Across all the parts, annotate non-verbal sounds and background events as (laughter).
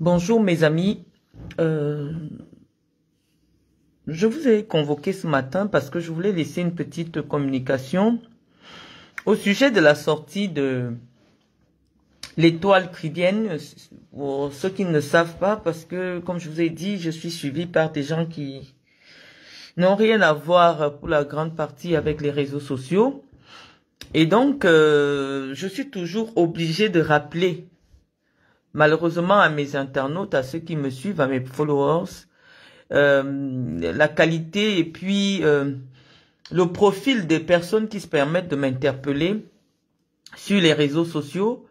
Bonjour mes amis, euh, je vous ai convoqué ce matin parce que je voulais laisser une petite communication au sujet de la sortie de l'étoile cridienne. Pour ceux qui ne savent pas, parce que comme je vous ai dit, je suis suivi par des gens qui n'ont rien à voir pour la grande partie avec les réseaux sociaux. Et donc, euh, je suis toujours obligé de rappeler Malheureusement, à mes internautes, à ceux qui me suivent, à mes followers, euh, la qualité et puis euh, le profil des personnes qui se permettent de m'interpeller sur les réseaux sociaux.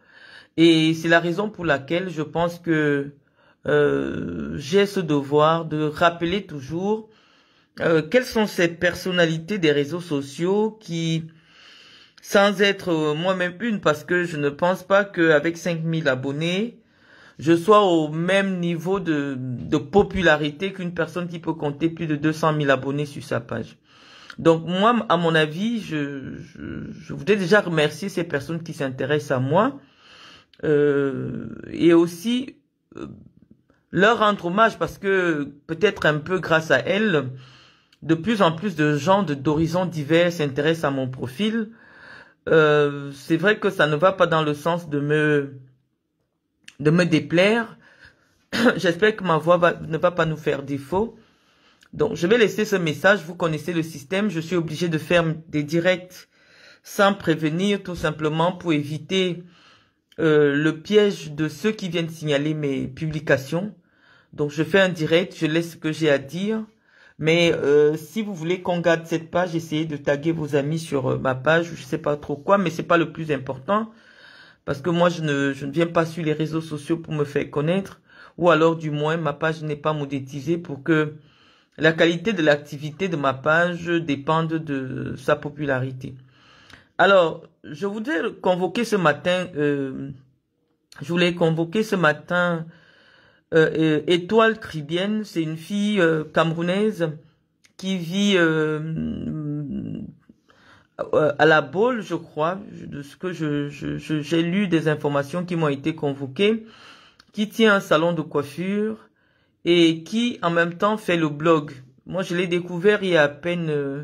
Et c'est la raison pour laquelle je pense que euh, j'ai ce devoir de rappeler toujours quelles sont ces personnalités des réseaux sociaux qui, sans être moi-même une, parce que je ne pense pas qu'avec 5000 abonnés, je sois au même niveau de, de popularité qu'une personne qui peut compter plus de 200 000 abonnés sur sa page. Donc moi, à mon avis, je, je, voudrais déjà remercier ces personnes qui s'intéressent à moi euh, et aussi euh, leur rendre hommage parce que peut-être un peu grâce à elles, de plus en plus de gens d'horizons divers s'intéressent à mon profil. Euh, c'est vrai que ça ne va pas dans le sens de me de me déplaire. (clears throat) J'espère que ma voix ne va pas nous faire défaut. Donc, je vais laisser ce message. Vous connaissez le système. Je suis obligé de faire des directs sans prévenir, tout simplement pour éviter euh, le piège de ceux qui viennent signaler mes publications. Donc, je fais un direct, je laisse ce que j'ai à dire. Mais euh, si vous voulez qu'on garde cette page, essayez de taguer vos amis sur euh, ma page. Je ne sais pas trop quoi, mais c'est pas le plus important. Parce que moi, je ne, ne viens pas sur les réseaux sociaux pour me faire connaître. Ou alors, du moins, ma page n'est pas modétisée pour que la qualité de l'activité de ma page dépende de sa popularité. Alors, je voudrais convoquer ce matin, euh, je voulais convoquer ce matin euh, euh Étoile Cribienne, c'est une fille euh, camerounaise qui vit euh, à la boule, je crois, de ce que j'ai je, je, lu des informations qui m'ont été convoquées, qui tient un salon de coiffure et qui en même temps fait le blog. Moi, je l'ai découvert il y a à peine, euh,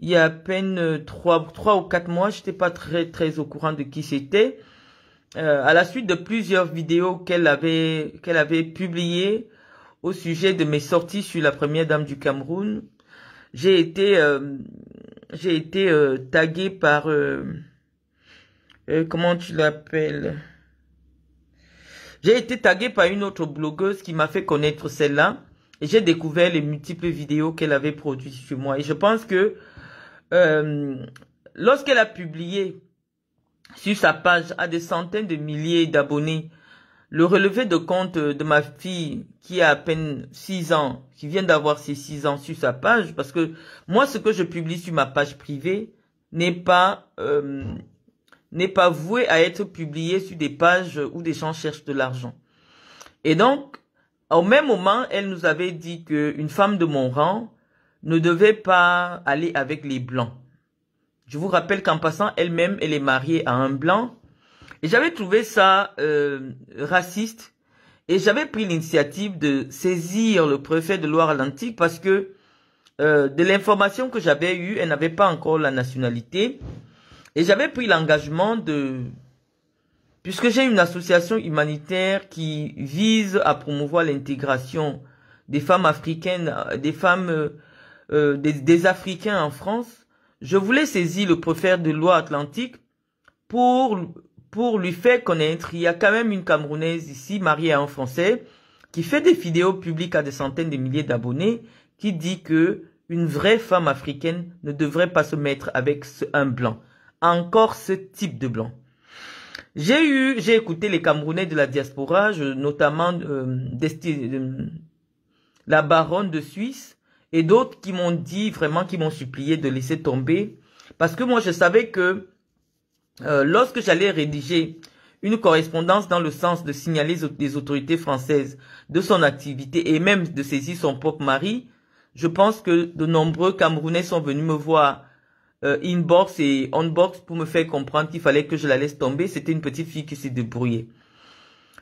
il y a peine euh, trois, trois ou quatre mois. J'étais pas très, très au courant de qui c'était. à la suite de plusieurs vidéos qu'elle avait, qu'elle avait publiées au sujet de mes sorties sur la première dame du Cameroun, j'ai été j'ai été euh, tagué par... Euh, euh, comment tu l'appelles J'ai été taguée par une autre blogueuse qui m'a fait connaître celle-là. Et j'ai découvert les multiples vidéos qu'elle avait produites sur moi. Et je pense que lorsqu'elle a publié sur sa page à des centaines de milliers d'abonnés le relevé de compte de ma fille qui a à peine 6 ans, qui vient d'avoir ses 6 ans sur sa page, parce que moi, ce que je publie sur ma page privée n'est pas euh, n'est pas voué à être publié sur des pages où des gens cherchent de l'argent. Et donc, au même moment, elle nous avait dit qu'une femme de mon rang ne devait pas aller avec les blancs. Je vous rappelle qu'en passant, elle-même, elle est mariée à un blanc et j'avais trouvé ça euh, raciste et j'avais pris l'initiative de saisir le préfet de Loire-Atlantique parce que euh, de l'information que j'avais eue, elle n'avait pas encore la nationalité. Et j'avais pris l'engagement de... Puisque j'ai une association humanitaire qui vise à promouvoir l'intégration des femmes africaines, des femmes, euh, des, des, Africains en France, je voulais saisir le préfet de loire Atlantique pour pour lui faire connaître, il y a quand même une Camerounaise ici, mariée à un Français, qui fait des vidéos publiques à des centaines de milliers d'abonnés, qui dit que une vraie femme africaine ne devrait pas se mettre avec un blanc. Encore ce type de blanc. J'ai eu, j'ai écouté les Camerounais de la diaspora, notamment euh, la baronne de Suisse et d'autres qui m'ont dit vraiment, qui m'ont supplié de laisser tomber, parce que moi je savais que euh, lorsque j'allais rédiger une correspondance dans le sens de signaler les autorités françaises de son activité et même de saisir son propre mari, je pense que de nombreux Camerounais sont venus me voir euh, inbox et onbox pour me faire comprendre qu'il fallait que je la laisse tomber. C'était une petite fille qui s'est débrouillée.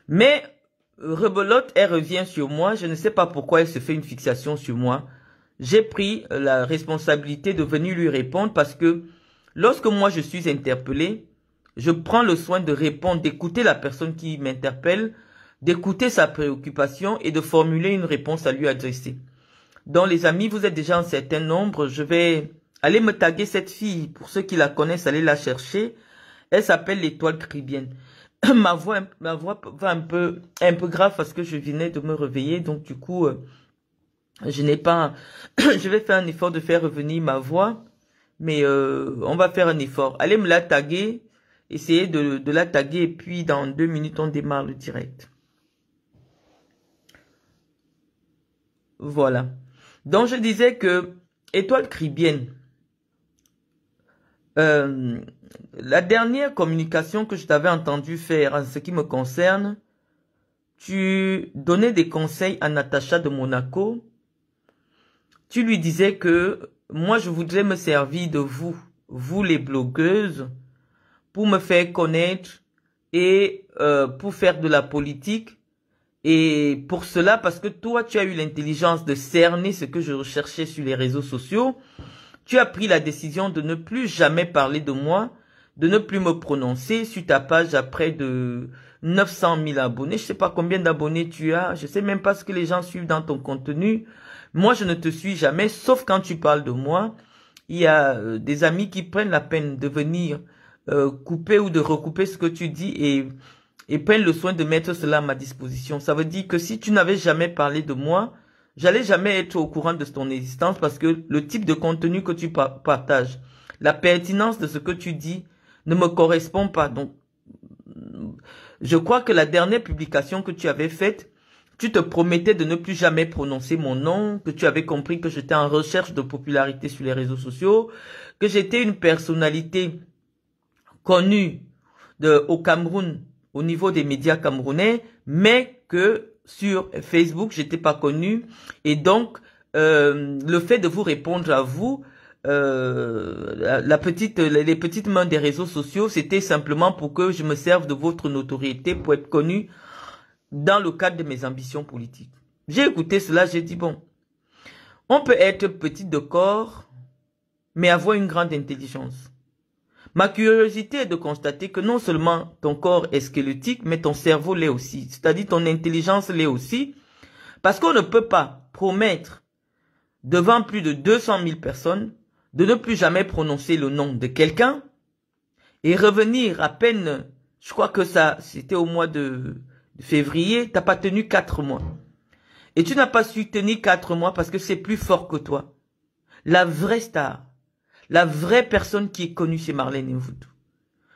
Mais euh, rebelote, elle revient sur moi. Je ne sais pas pourquoi elle se fait une fixation sur moi. J'ai pris euh, la responsabilité de venir lui répondre parce que Lorsque moi je suis interpellé, je prends le soin de répondre, d'écouter la personne qui m'interpelle, d'écouter sa préoccupation et de formuler une réponse à lui adresser. Donc les amis, vous êtes déjà un certain nombre, je vais aller me taguer cette fille. Pour ceux qui la connaissent, allez la chercher. Elle s'appelle l'étoile cribienne. (clears throat) ma voix, ma voix va un peu, un peu grave parce que je venais de me réveiller, donc du coup, euh, je n'ai pas, (clears throat) je vais faire un effort de faire revenir ma voix mais euh, on va faire un effort. Allez me la taguer, essayez de, de la taguer, et puis dans deux minutes, on démarre le direct. Voilà. Donc, je disais que Étoile Cribienne, euh, la dernière communication que je t'avais entendu faire en ce qui me concerne, tu donnais des conseils à Natacha de Monaco. Tu lui disais que moi, je voudrais me servir de vous, vous les blogueuses, pour me faire connaître et euh, pour faire de la politique. Et pour cela, parce que toi, tu as eu l'intelligence de cerner ce que je recherchais sur les réseaux sociaux, tu as pris la décision de ne plus jamais parler de moi, de ne plus me prononcer sur ta page près de 900 000 abonnés. Je sais pas combien d'abonnés tu as. Je sais même pas ce que les gens suivent dans ton contenu. Moi, je ne te suis jamais, sauf quand tu parles de moi. Il y a euh, des amis qui prennent la peine de venir euh, couper ou de recouper ce que tu dis et, et prennent le soin de mettre cela à ma disposition. Ça veut dire que si tu n'avais jamais parlé de moi, j'allais jamais être au courant de ton existence parce que le type de contenu que tu partages, la pertinence de ce que tu dis ne me correspond pas. Donc, je crois que la dernière publication que tu avais faite tu te promettais de ne plus jamais prononcer mon nom, que tu avais compris que j'étais en recherche de popularité sur les réseaux sociaux, que j'étais une personnalité connue de, au Cameroun, au niveau des médias camerounais, mais que sur Facebook, j'étais pas connu. Et donc, euh, le fait de vous répondre à vous, euh, la, petite, les petites mains des réseaux sociaux, c'était simplement pour que je me serve de votre notoriété pour être connu dans le cadre de mes ambitions politiques. J'ai écouté cela, j'ai dit, bon, on peut être petit de corps, mais avoir une grande intelligence. Ma curiosité est de constater que non seulement ton corps est squelettique, mais ton cerveau l'est aussi, c'est-à-dire ton intelligence l'est aussi, parce qu'on ne peut pas promettre devant plus de 200 000 personnes de ne plus jamais prononcer le nom de quelqu'un et revenir à peine, je crois que ça, c'était au mois de février, t'as pas tenu quatre mois. Et tu n'as pas su tenir quatre mois parce que c'est plus fort que toi. La vraie star, la vraie personne qui est connue c'est Marlène et vous.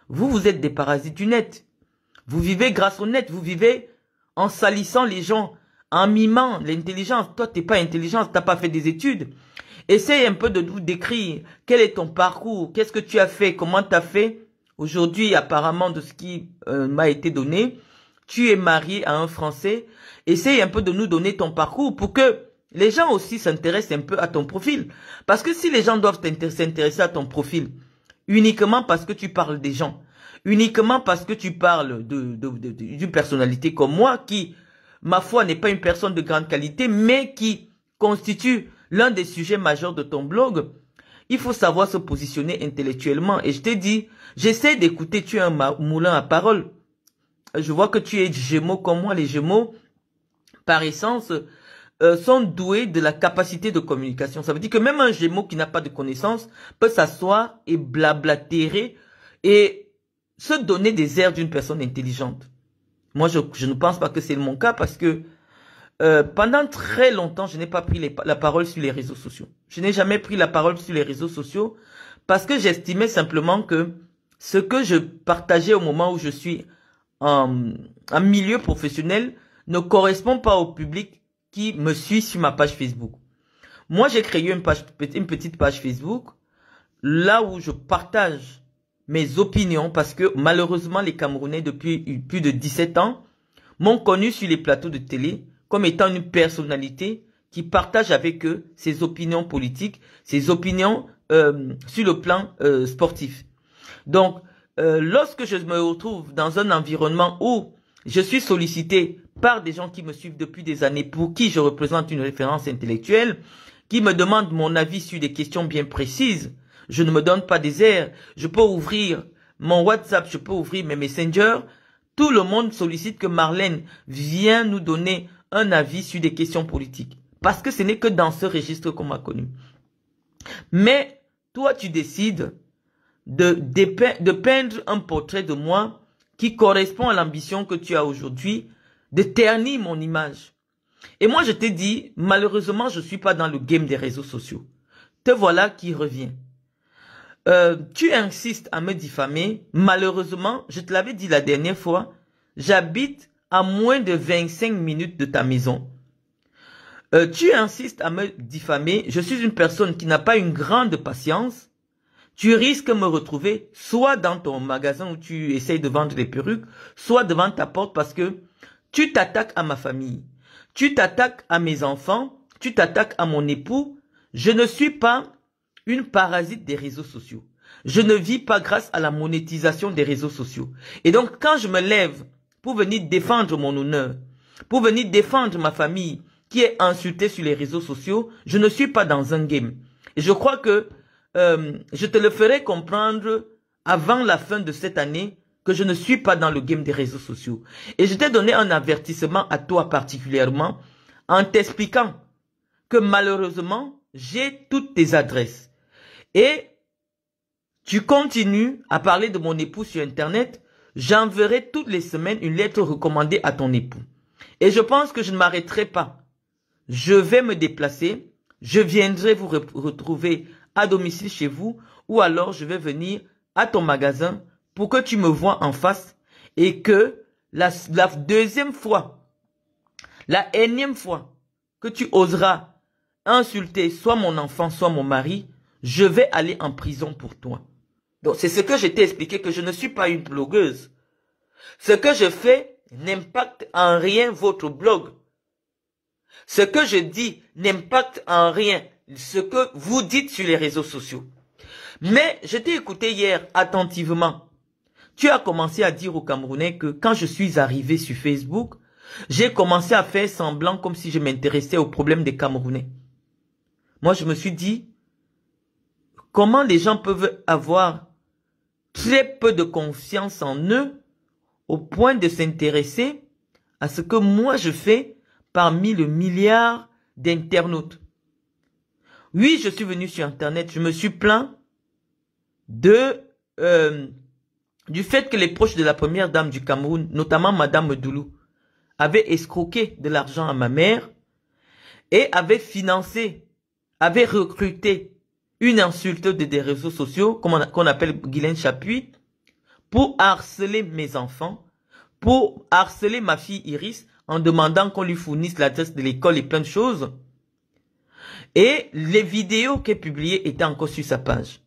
Vous, vous êtes des parasites du net. Vous vivez grâce au net, vous vivez en salissant les gens, en mimant l'intelligence. Toi, t'es pas Tu t'as pas fait des études. Essaye un peu de vous décrire quel est ton parcours, qu'est-ce que tu as fait, comment tu as fait. Aujourd'hui, apparemment, de ce qui euh, m'a été donné, tu es marié à un Français, essaye un peu de nous donner ton parcours pour que les gens aussi s'intéressent un peu à ton profil. Parce que si les gens doivent s'intéresser à ton profil, uniquement parce que tu parles des gens, uniquement parce que tu parles d'une personnalité comme moi qui, ma foi, n'est pas une personne de grande qualité, mais qui constitue l'un des sujets majeurs de ton blog, il faut savoir se positionner intellectuellement. Et je t'ai dit, j'essaie d'écouter, tu es un moulin à parole je vois que tu es gémeaux comme moi. Les gémeaux, par essence, euh, sont doués de la capacité de communication. Ça veut dire que même un gémeau qui n'a pas de connaissances peut s'asseoir et blablatérer et se donner des airs d'une personne intelligente. Moi, je, ne pense pas que c'est mon cas parce que euh, pendant très longtemps, je n'ai pas pris la parole sur les réseaux sociaux. Je n'ai jamais pris la parole sur les réseaux sociaux parce que j'estimais simplement que ce que je partageais au moment où je suis un, un milieu professionnel ne correspond pas au public qui me suit sur ma page Facebook. Moi, j'ai créé une, une petite page Facebook là où je partage mes opinions parce que malheureusement, les Camerounais depuis plus de 17 ans m'ont connu sur les plateaux de télé comme étant une personnalité qui partage avec eux ses opinions politiques, ses opinions euh, sur le plan euh, sportif. Donc, euh, lorsque je me retrouve dans un environnement où je suis sollicité par des gens qui me suivent depuis des années, pour qui je représente une référence intellectuelle, qui me demandent mon avis sur des questions bien précises, je ne me donne pas des airs. Je peux ouvrir mon WhatsApp, je peux ouvrir mes messengers, Tout le monde sollicite que Marlène vienne nous donner un avis sur des questions politiques. Parce que ce n'est que dans ce registre qu'on m'a connu. Mais toi, tu décides de, peindre un portrait de moi qui correspond à l'ambition que tu as aujourd'hui, de ternir mon image. Et moi, je t'ai dit, malheureusement, je suis pas dans le game des réseaux sociaux. Te voilà qui revient. Euh, tu insistes à me diffamer. Malheureusement, je te l'avais dit la dernière fois, j'habite à moins de 25 minutes de ta maison. Euh, tu insistes à me diffamer. Je suis une personne qui n'a pas une grande patience tu risques de me retrouver soit dans ton magasin où tu essayes de vendre des perruques, soit devant ta porte parce que tu t'attaques à ma famille, tu t'attaques à mes enfants, tu t'attaques à mon époux. Je ne suis pas une parasite des réseaux sociaux. Je ne vis pas grâce à la monétisation des réseaux sociaux. Et donc quand je me lève pour venir défendre mon honneur, pour venir défendre ma famille qui est insultée sur les réseaux sociaux, je ne suis pas dans un game. Et je crois que euh, je te le ferai comprendre avant la fin de cette année que je ne suis pas dans le game des réseaux sociaux. Et je t'ai donné un avertissement à toi particulièrement en t'expliquant que malheureusement, j'ai toutes tes adresses. Et tu continues à parler de mon époux sur Internet. J'enverrai toutes les semaines une lettre recommandée à ton époux. Et je pense que je ne m'arrêterai pas. Je vais me déplacer. Je viendrai vous retrouver à domicile chez vous ou alors je vais venir à ton magasin pour que tu me vois en face et que la, deuxième fois, la énième fois que tu oseras insulter soit mon enfant, soit mon mari, je vais aller en prison pour toi. Donc c'est ce que je t'ai expliqué, que je ne suis pas une blogueuse. Ce que je fais n'impacte en rien votre blog. Ce que je dis n'impacte en rien ce que vous dites sur les réseaux sociaux. Mais je t'ai écouté hier attentivement. Tu as commencé à dire aux Camerounais que quand je suis arrivé sur Facebook, j'ai commencé à faire semblant comme si je m'intéressais aux problèmes des Camerounais. Moi, je me suis dit, comment les gens peuvent avoir très peu de confiance en eux au point de s'intéresser à ce que moi je fais parmi le milliard d'internautes. Oui, je suis venu sur Internet, je me suis plaint de euh, du fait que les proches de la première dame du Cameroun, notamment Madame Doulou, avaient escroqué de l'argent à ma mère et avaient financé, avaient recruté une insulteuse des réseaux sociaux, qu'on appelle Guylaine Chapuis, pour harceler mes enfants, pour harceler ma fille Iris en demandant qu'on lui fournisse l'adresse de l'école et plein de choses. Et les vidéos qu'elle publiait étaient encore sur sa page.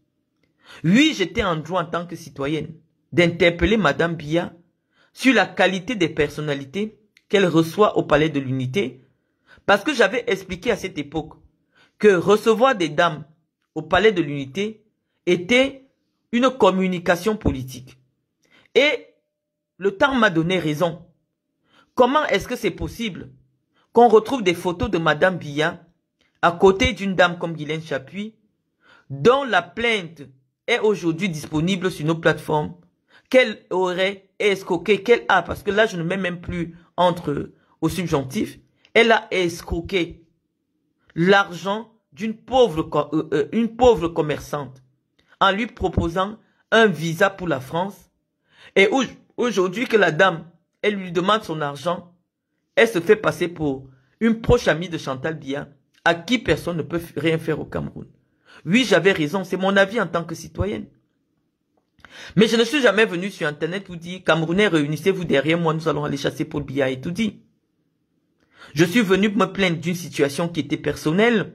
Oui, j'étais en droit en tant que citoyenne d'interpeller Madame Bia sur la qualité des personnalités qu'elle reçoit au Palais de l'Unité, parce que j'avais expliqué à cette époque que recevoir des dames au Palais de l'Unité était une communication politique. Et le temps m'a donné raison. Comment est-ce que c'est possible qu'on retrouve des photos de Madame Bia à côté d'une dame comme Guylaine Chapuis, dont la plainte est aujourd'hui disponible sur nos plateformes, qu'elle aurait escroqué, qu'elle a, parce que là je ne mets même plus entre au subjonctif, elle a escroqué l'argent d'une pauvre, euh, euh, une pauvre commerçante en lui proposant un visa pour la France. Et aujourd'hui que la dame, elle lui demande son argent, elle se fait passer pour une proche amie de Chantal Bia à qui personne ne peut rien faire au Cameroun. Oui, j'avais raison, c'est mon avis en tant que citoyenne. Mais je ne suis jamais venu sur Internet vous dire, Camerounais, réunissez-vous derrière moi, nous allons aller chasser Paul Biya et tout dit. Je suis venu me plaindre d'une situation qui était personnelle.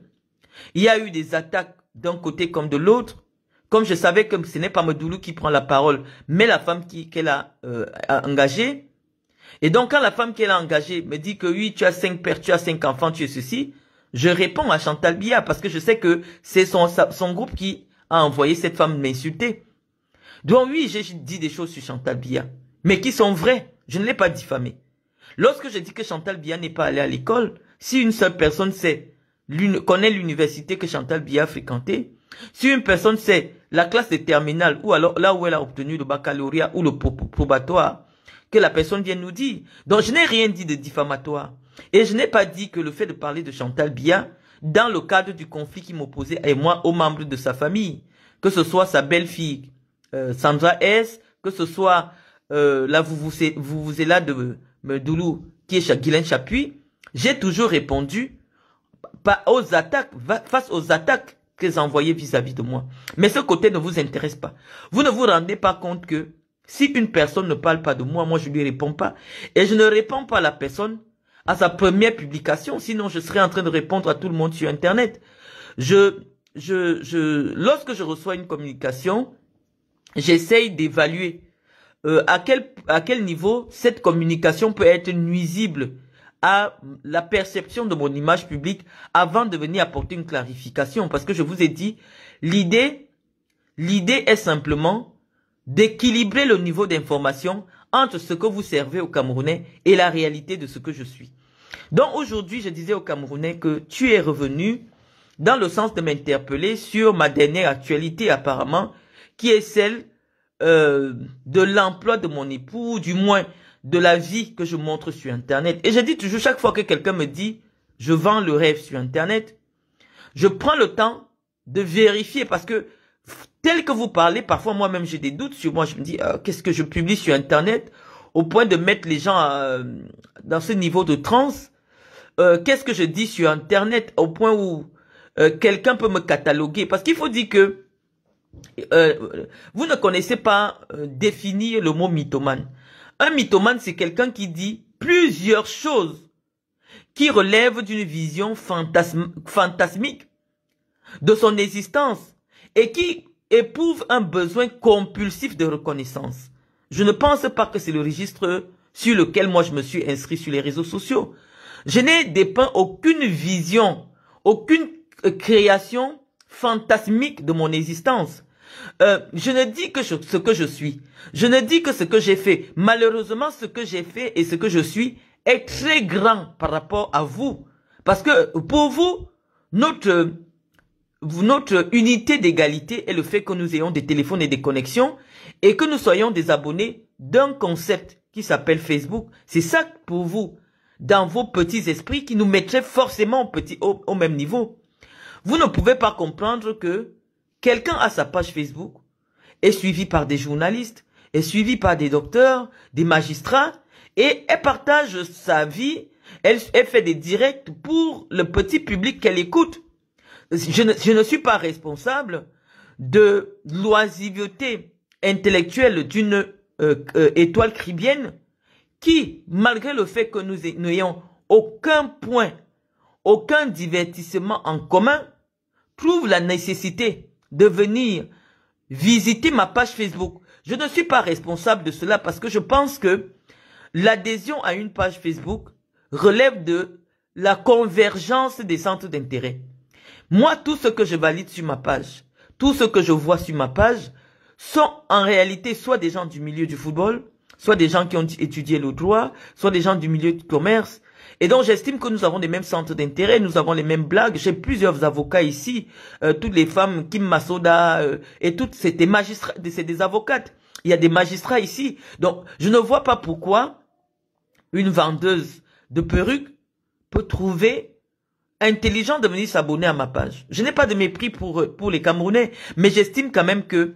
Il y a eu des attaques d'un côté comme de l'autre. Comme je savais que ce n'est pas Medoulou qui prend la parole, mais la femme qui qu'elle a, euh, a engagée. Et donc quand la femme qu'elle a engagée me dit que oui, tu as cinq pères, tu as cinq enfants, tu es ceci, je réponds à Chantal Bia parce que je sais que c'est son, son groupe qui a envoyé cette femme m'insulter. Donc oui, j'ai dit des choses sur Chantal Bia, mais qui sont vraies. Je ne l'ai pas diffamée. Lorsque je dis que Chantal Bia n'est pas allée à l'école, si une seule personne sait, connaît l'université que Chantal Bia a fréquentée, si une personne sait la classe de terminale ou alors là où elle a obtenu le baccalauréat ou le probatoire, que la personne vient nous dire. Donc je n'ai rien dit de diffamatoire. Et je n'ai pas dit que le fait de parler de Chantal Bia, dans le cadre du conflit qui m'opposait, et moi, aux membres de sa famille, que ce soit sa belle-fille, euh, Sandra S., que ce soit euh, là, vous vous, êtes là de Medoulou, euh, qui est Guylaine Chapuis, j'ai toujours répondu pas aux attaques, face aux attaques qu'ils envoyaient vis-à-vis de moi. Mais ce côté ne vous intéresse pas. Vous ne vous rendez pas compte que si une personne ne parle pas de moi, moi je lui réponds pas. Et je ne réponds pas à la personne à sa première publication, sinon je serais en train de répondre à tout le monde sur Internet. Je, je, je, lorsque je reçois une communication, j'essaye d'évaluer euh, à, quel, à quel niveau cette communication peut être nuisible à la perception de mon image publique avant de venir apporter une clarification. Parce que je vous ai dit, l'idée, l'idée est simplement d'équilibrer le niveau d'information entre ce que vous servez aux Camerounais et la réalité de ce que je suis. Donc aujourd'hui, je disais aux Camerounais que tu es revenu dans le sens de m'interpeller sur ma dernière actualité apparemment, qui est celle euh, de l'emploi de mon époux, du moins de la vie que je montre sur Internet. Et je dis toujours chaque fois que quelqu'un me dit, je vends le rêve sur Internet, je prends le temps de vérifier parce que tel que vous parlez, parfois moi-même j'ai des doutes sur moi. Je me dis, euh, qu'est-ce que je publie sur Internet au point de mettre les gens euh, dans ce niveau de transe euh, Qu'est-ce que je dis sur Internet au point où quelqu'un peut me cataloguer Parce qu'il faut dire que vous ne connaissez pas définir le mot mythomane. Un mythomane, c'est quelqu'un qui dit plusieurs choses qui relèvent d'une vision fantasmique de son existence et qui éprouve un besoin compulsif de reconnaissance. Je ne pense pas que c'est le registre sur lequel moi je me suis inscrit sur les réseaux sociaux. Je n'ai dépeint aucune vision, aucune euh, création fantasmique de mon existence. Euh, je ne dis que ce que je suis. Je ne dis que ce que j'ai fait. Malheureusement, ce que j'ai fait et ce que je suis est très grand par rapport à vous. Parce que pour vous, notre notre unité d'égalité est le fait que nous ayons des téléphones et des connexions et que nous soyons des abonnés d'un concept qui s'appelle Facebook. C'est ça pour vous, dans vos petits esprits, qui nous mettraient forcément au, petit, au, même niveau. Vous ne pouvez pas comprendre que quelqu'un a sa page Facebook, est suivi par des journalistes, est suivi par des docteurs, des magistrats, et elle partage sa vie, elle fait des directs pour le petit public qu'elle écoute je ne, suis pas responsable de l'oisiveté intellectuelle d'une euh, euh, étoile cribienne qui, malgré le fait que nous n'ayons aucun point, aucun divertissement en commun, trouve la nécessité de venir visiter ma page Facebook. Je ne suis pas responsable de cela parce que je pense que l'adhésion à une page Facebook relève de la convergence des centres d'intérêt. Moi, tout ce que je valide sur ma page, tout ce que je vois sur ma page, sont en réalité soit des gens du milieu du football, soit des gens qui ont étudié le droit, soit des gens du milieu du commerce. Et donc j'estime que nous avons les mêmes centres d'intérêt, nous avons les mêmes blagues. J'ai plusieurs avocats ici, euh, toutes les femmes, Kim Masoda euh, et toutes, ces magistrats, c'est des avocates. Il y a des magistrats ici. Donc je ne vois pas pourquoi une vendeuse de perruques peut trouver intelligent de venir s'abonner à ma page. Je n'ai pas de mépris pour, pour les Camerounais, mais j'estime quand même que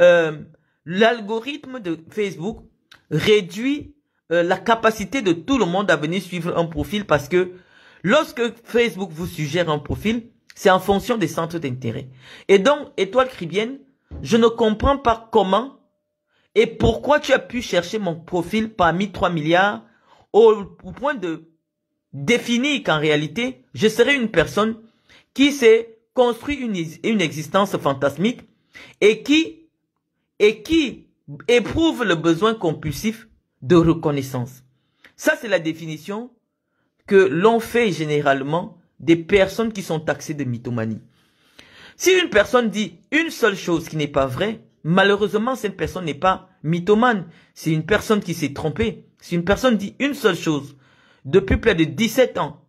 euh, l'algorithme de Facebook réduit euh, la capacité de tout le monde à venir suivre un profil parce que lorsque Facebook vous suggère un profil, c'est en fonction des centres d'intérêt. Et donc, étoile cribienne, je ne comprends pas comment et pourquoi tu as pu chercher mon profil parmi 3 milliards au point de définit qu'en réalité, je serai une personne qui s'est construit une, une existence fantasmique et qui, et qui éprouve le besoin compulsif de reconnaissance. Ça, c'est la définition que l'on fait généralement des personnes qui sont taxées de mythomanie. Si une personne dit une seule chose qui n'est pas vraie, malheureusement, cette personne n'est pas mythomane. C'est une personne qui s'est trompée. Si une personne dit une seule chose depuis près de 17 ans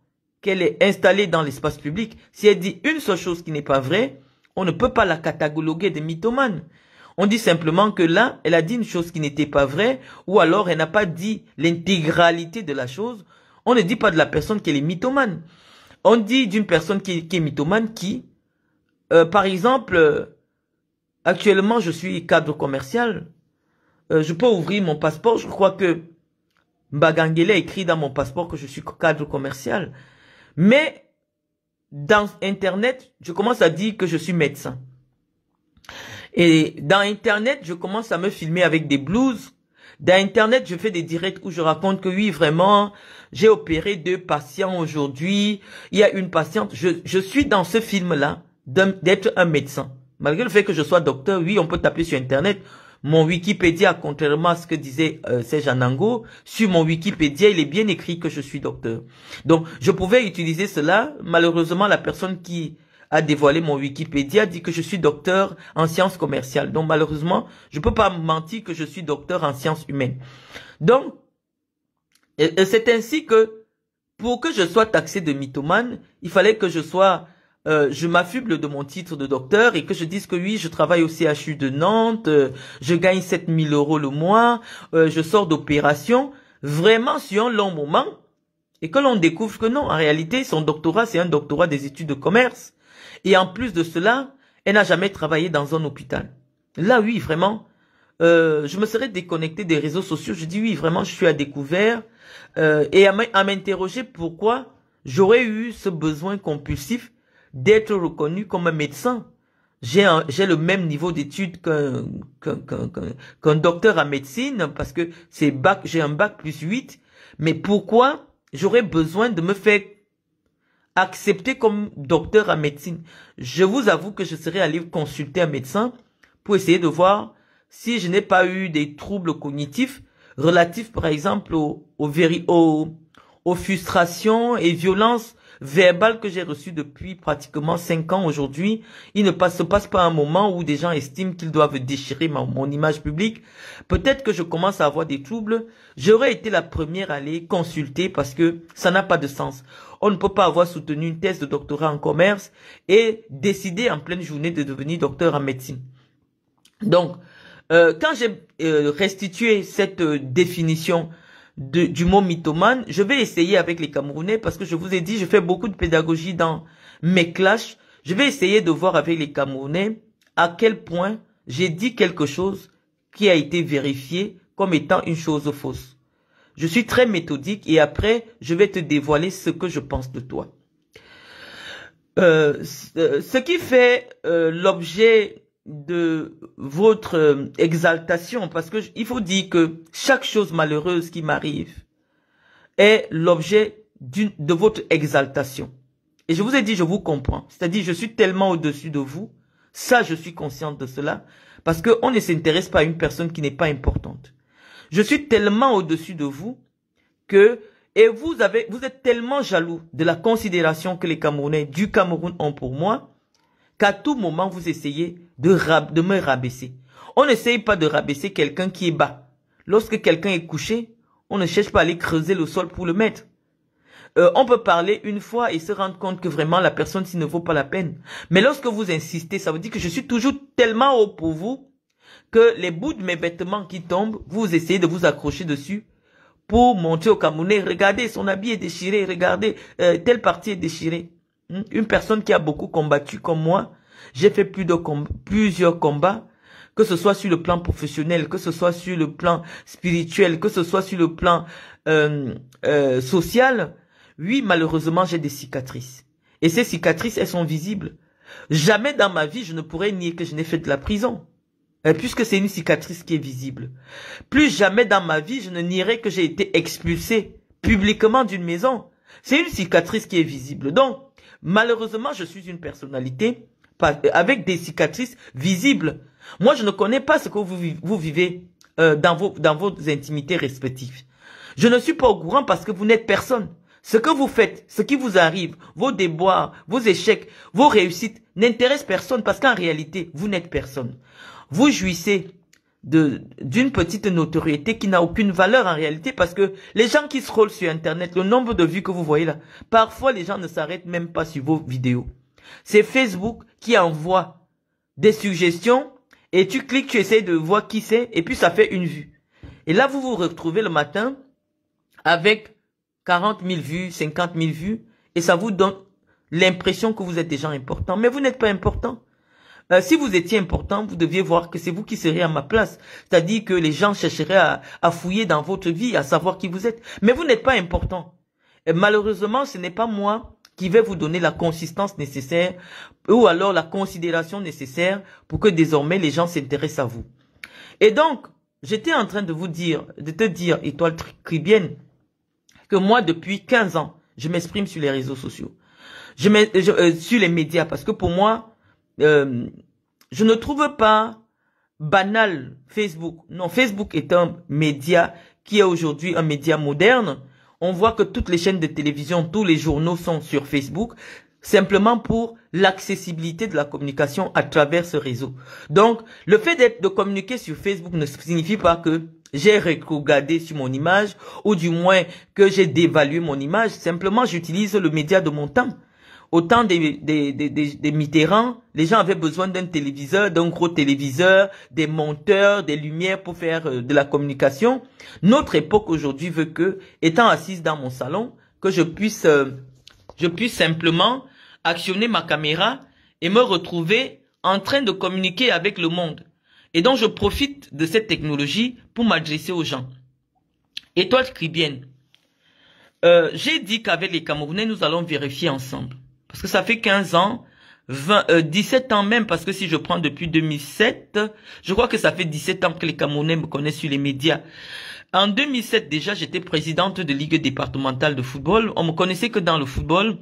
qu'elle est installée dans l'espace public, si elle dit une seule chose qui n'est pas vraie, on ne peut pas la cataloguer de mythomane. On dit simplement que là, elle a dit une chose qui n'était pas vraie, ou alors elle n'a pas dit l'intégralité de la chose. On ne dit pas de la personne qu'elle est mythomane. On dit d'une personne qui, est mythomane qui, euh, par exemple, euh, actuellement je suis cadre commercial, euh, je peux ouvrir mon passeport, je crois que Mbagangele a écrit dans mon passeport que je suis cadre commercial. Mais dans Internet, je commence à dire que je suis médecin. Et dans Internet, je commence à me filmer avec des blouses. Dans Internet, je fais des directs où je raconte que oui, vraiment, j'ai opéré deux patients aujourd'hui. Il y a une patiente. Je, je suis dans ce film-là d'être un médecin. Malgré le fait que je sois docteur, oui, on peut taper sur Internet. Mon Wikipédia, contrairement à ce que disait euh, Serge Nango, sur mon Wikipédia, il est bien écrit que je suis docteur. Donc, je pouvais utiliser cela. Malheureusement, la personne qui a dévoilé mon Wikipédia dit que je suis docteur en sciences commerciales. Donc, malheureusement, je peux pas mentir que je suis docteur en sciences humaines. Donc, c'est ainsi que pour que je sois taxé de mythomane, il fallait que je sois euh, je m'affuble de mon titre de docteur et que je dise que oui, je travaille au CHU de Nantes, euh, je gagne 7000 euros le mois, euh, je sors d'opération, vraiment sur un long moment, et que l'on découvre que non, en réalité, son doctorat, c'est un doctorat des études de commerce. Et en plus de cela, elle n'a jamais travaillé dans un hôpital. Là, oui, vraiment, je me serais déconnecté des réseaux sociaux. Je dis oui, vraiment, je suis à découvert et à m'interroger pourquoi j'aurais eu ce besoin compulsif d'être reconnu comme un médecin. J'ai le même niveau d'études qu'un qu'un docteur en médecine parce que c'est bac, j'ai un bac plus 8. Mais pourquoi j'aurais besoin de me faire accepter comme docteur en médecine Je vous avoue que je serais allé consulter un médecin pour essayer de voir si je n'ai pas eu des troubles cognitifs relatifs par exemple aux, aux, aux, aux frustrations et violences verbal que j'ai reçu depuis pratiquement cinq ans aujourd'hui, il ne se passe pas un moment où des gens estiment qu'ils doivent déchirer mon image publique. Peut-être que je commence à avoir des troubles. J'aurais été la première à aller consulter parce que ça n'a pas de sens. On ne peut pas avoir soutenu une thèse de doctorat en commerce et décider en pleine journée de devenir docteur en médecine. Donc, euh, quand j'ai euh, restitué cette euh, définition du mot mythomane. Je vais essayer avec les Camerounais parce que je vous ai dit, je fais beaucoup de pédagogie dans mes clashs. Je vais essayer de voir avec les Camerounais à quel point j'ai dit quelque chose qui a été vérifié comme étant une chose fausse. Je suis très méthodique et après, je vais te dévoiler ce que je pense de toi. Euh, ce qui fait euh, l'objet de votre euh, exaltation, parce que il faut dire que chaque chose malheureuse qui m'arrive est l'objet d'une de votre exaltation. Et je vous ai dit, je vous comprends. C'est-à-dire, je suis tellement au-dessus de vous. Ça, je suis consciente de cela. Parce qu'on ne s'intéresse pas à une personne qui n'est pas importante. Je suis tellement au-dessus de vous que, et vous avez, vous êtes tellement jaloux de la considération que les Camerounais du Cameroun ont pour moi, qu'à tout moment vous essayez de, de me rabaisser. On n'essaye pas de rabaisser quelqu'un qui est bas. Lorsque quelqu'un est couché, on ne cherche pas à aller creuser le sol pour le mettre. Euh, on peut parler une fois et se rendre compte que vraiment la personne s'il ne vaut pas la peine. Mais lorsque vous insistez, ça vous dit que je suis toujours tellement haut pour vous que les bouts de mes vêtements qui tombent, vous essayez de vous accrocher dessus pour monter au Camerounais. Regardez, son habit est déchiré, regardez, euh, telle partie est déchirée. Hmm? Une personne qui a beaucoup combattu comme moi, j'ai fait plusieurs combats, que ce soit sur le plan professionnel, que ce soit sur le plan spirituel, que ce soit sur le plan euh, euh, social. Oui, malheureusement, j'ai des cicatrices. Et ces cicatrices, elles sont visibles. Jamais dans ma vie, je ne pourrais nier que je n'ai fait de la prison. Euh, puisque c'est une cicatrice qui est visible. Plus jamais dans ma vie, je ne nierai que j'ai été expulsé publiquement d'une maison. C'est une cicatrice qui est visible. Donc, Malheureusement, je suis une personnalité euh, avec des cicatrices visibles. Moi, je ne connais pas ce que vous, vivez euh, dans, vos, dans vos intimités respectives. Je ne suis pas au courant parce que vous n'êtes personne. Ce que vous faites, ce qui vous arrive, vos déboires, vos échecs, vos réussites n'intéressent personne parce qu'en réalité, vous n'êtes personne. Vous jouissez d'une petite notoriété qui n'a aucune valeur en réalité parce que les gens qui scrollent sur internet, le nombre de vues que vous voyez là, parfois les gens ne s'arrêtent même pas sur vos vidéos. C'est Facebook qui envoie des suggestions et tu cliques, tu essayes de voir qui c'est et puis ça fait une vue. Et là, vous vous retrouvez le matin avec 40 000 vues, 50 000 vues et ça vous donne l'impression que vous êtes des gens importants. Mais vous n'êtes pas important. Euh, si vous étiez important, vous deviez voir que c'est vous qui seriez à ma place. C'est-à-dire que les gens chercheraient à, fouiller dans votre vie, à savoir qui vous êtes. Mais vous n'êtes pas important. Et malheureusement, ce n'est pas moi qui vais vous donner la consistance nécessaire ou alors la considération nécessaire pour que désormais les gens s'intéressent à vous. Et donc, j'étais en train de vous dire, de te dire, étoile tribienne, que moi, depuis 15 ans, je m'exprime sur les réseaux sociaux. Je, euh, sur les médias, parce que pour moi, euh, je ne trouve pas banal Facebook. Non, Facebook est un média qui est aujourd'hui un média moderne. On voit que toutes les chaînes de télévision, tous les journaux sont sur Facebook, simplement pour l'accessibilité de la communication à travers ce réseau. Donc, le fait d'être, de communiquer sur Facebook ne signifie pas que j'ai regardé sur mon image, ou du moins que j'ai dévalué mon image. Simplement, j'utilise le média de mon temps. Autant temps des, des, des, des, les gens avaient besoin d'un téléviseur, d'un gros téléviseur, des monteurs, des lumières pour faire euh, de la communication. Notre époque aujourd'hui veut que, étant assise dans mon salon, que je puisse, euh, je puisse simplement actionner ma caméra et me retrouver en train de communiquer avec le monde. Et donc je profite de cette technologie pour m'adresser aux gens. Étoile scribienne. Euh, j'ai dit qu'avec les Camerounais, nous allons vérifier ensemble. Parce que ça fait 15 ans, 17 euh, ans même, parce que si je prends depuis 2007, je crois que ça fait 17 ans que les Camerounais me connaissent sur les médias. En 2007 déjà, j'étais présidente de Ligue départementale de football. On me connaissait que dans le football.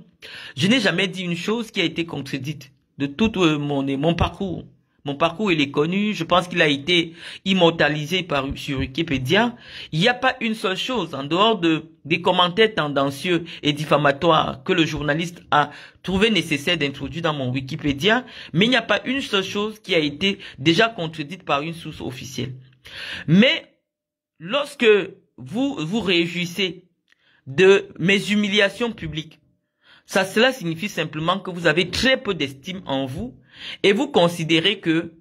Je n'ai jamais dit une chose qui a été contredite de tout euh, mon, mon parcours. Mon parcours, il est connu. Je pense qu'il a été immortalisé par, sur Wikipédia. Il n'y a pas une seule chose, en dehors de, des commentaires tendancieux et diffamatoires que le journaliste a trouvé nécessaire d'introduire dans mon Wikipédia, mais il n'y a pas une seule chose qui a été déjà contredite par une source officielle. Mais, lorsque vous vous réjouissez de mes humiliations publiques, ça, cela signifie simplement que vous avez très peu d'estime en vous et vous considérez que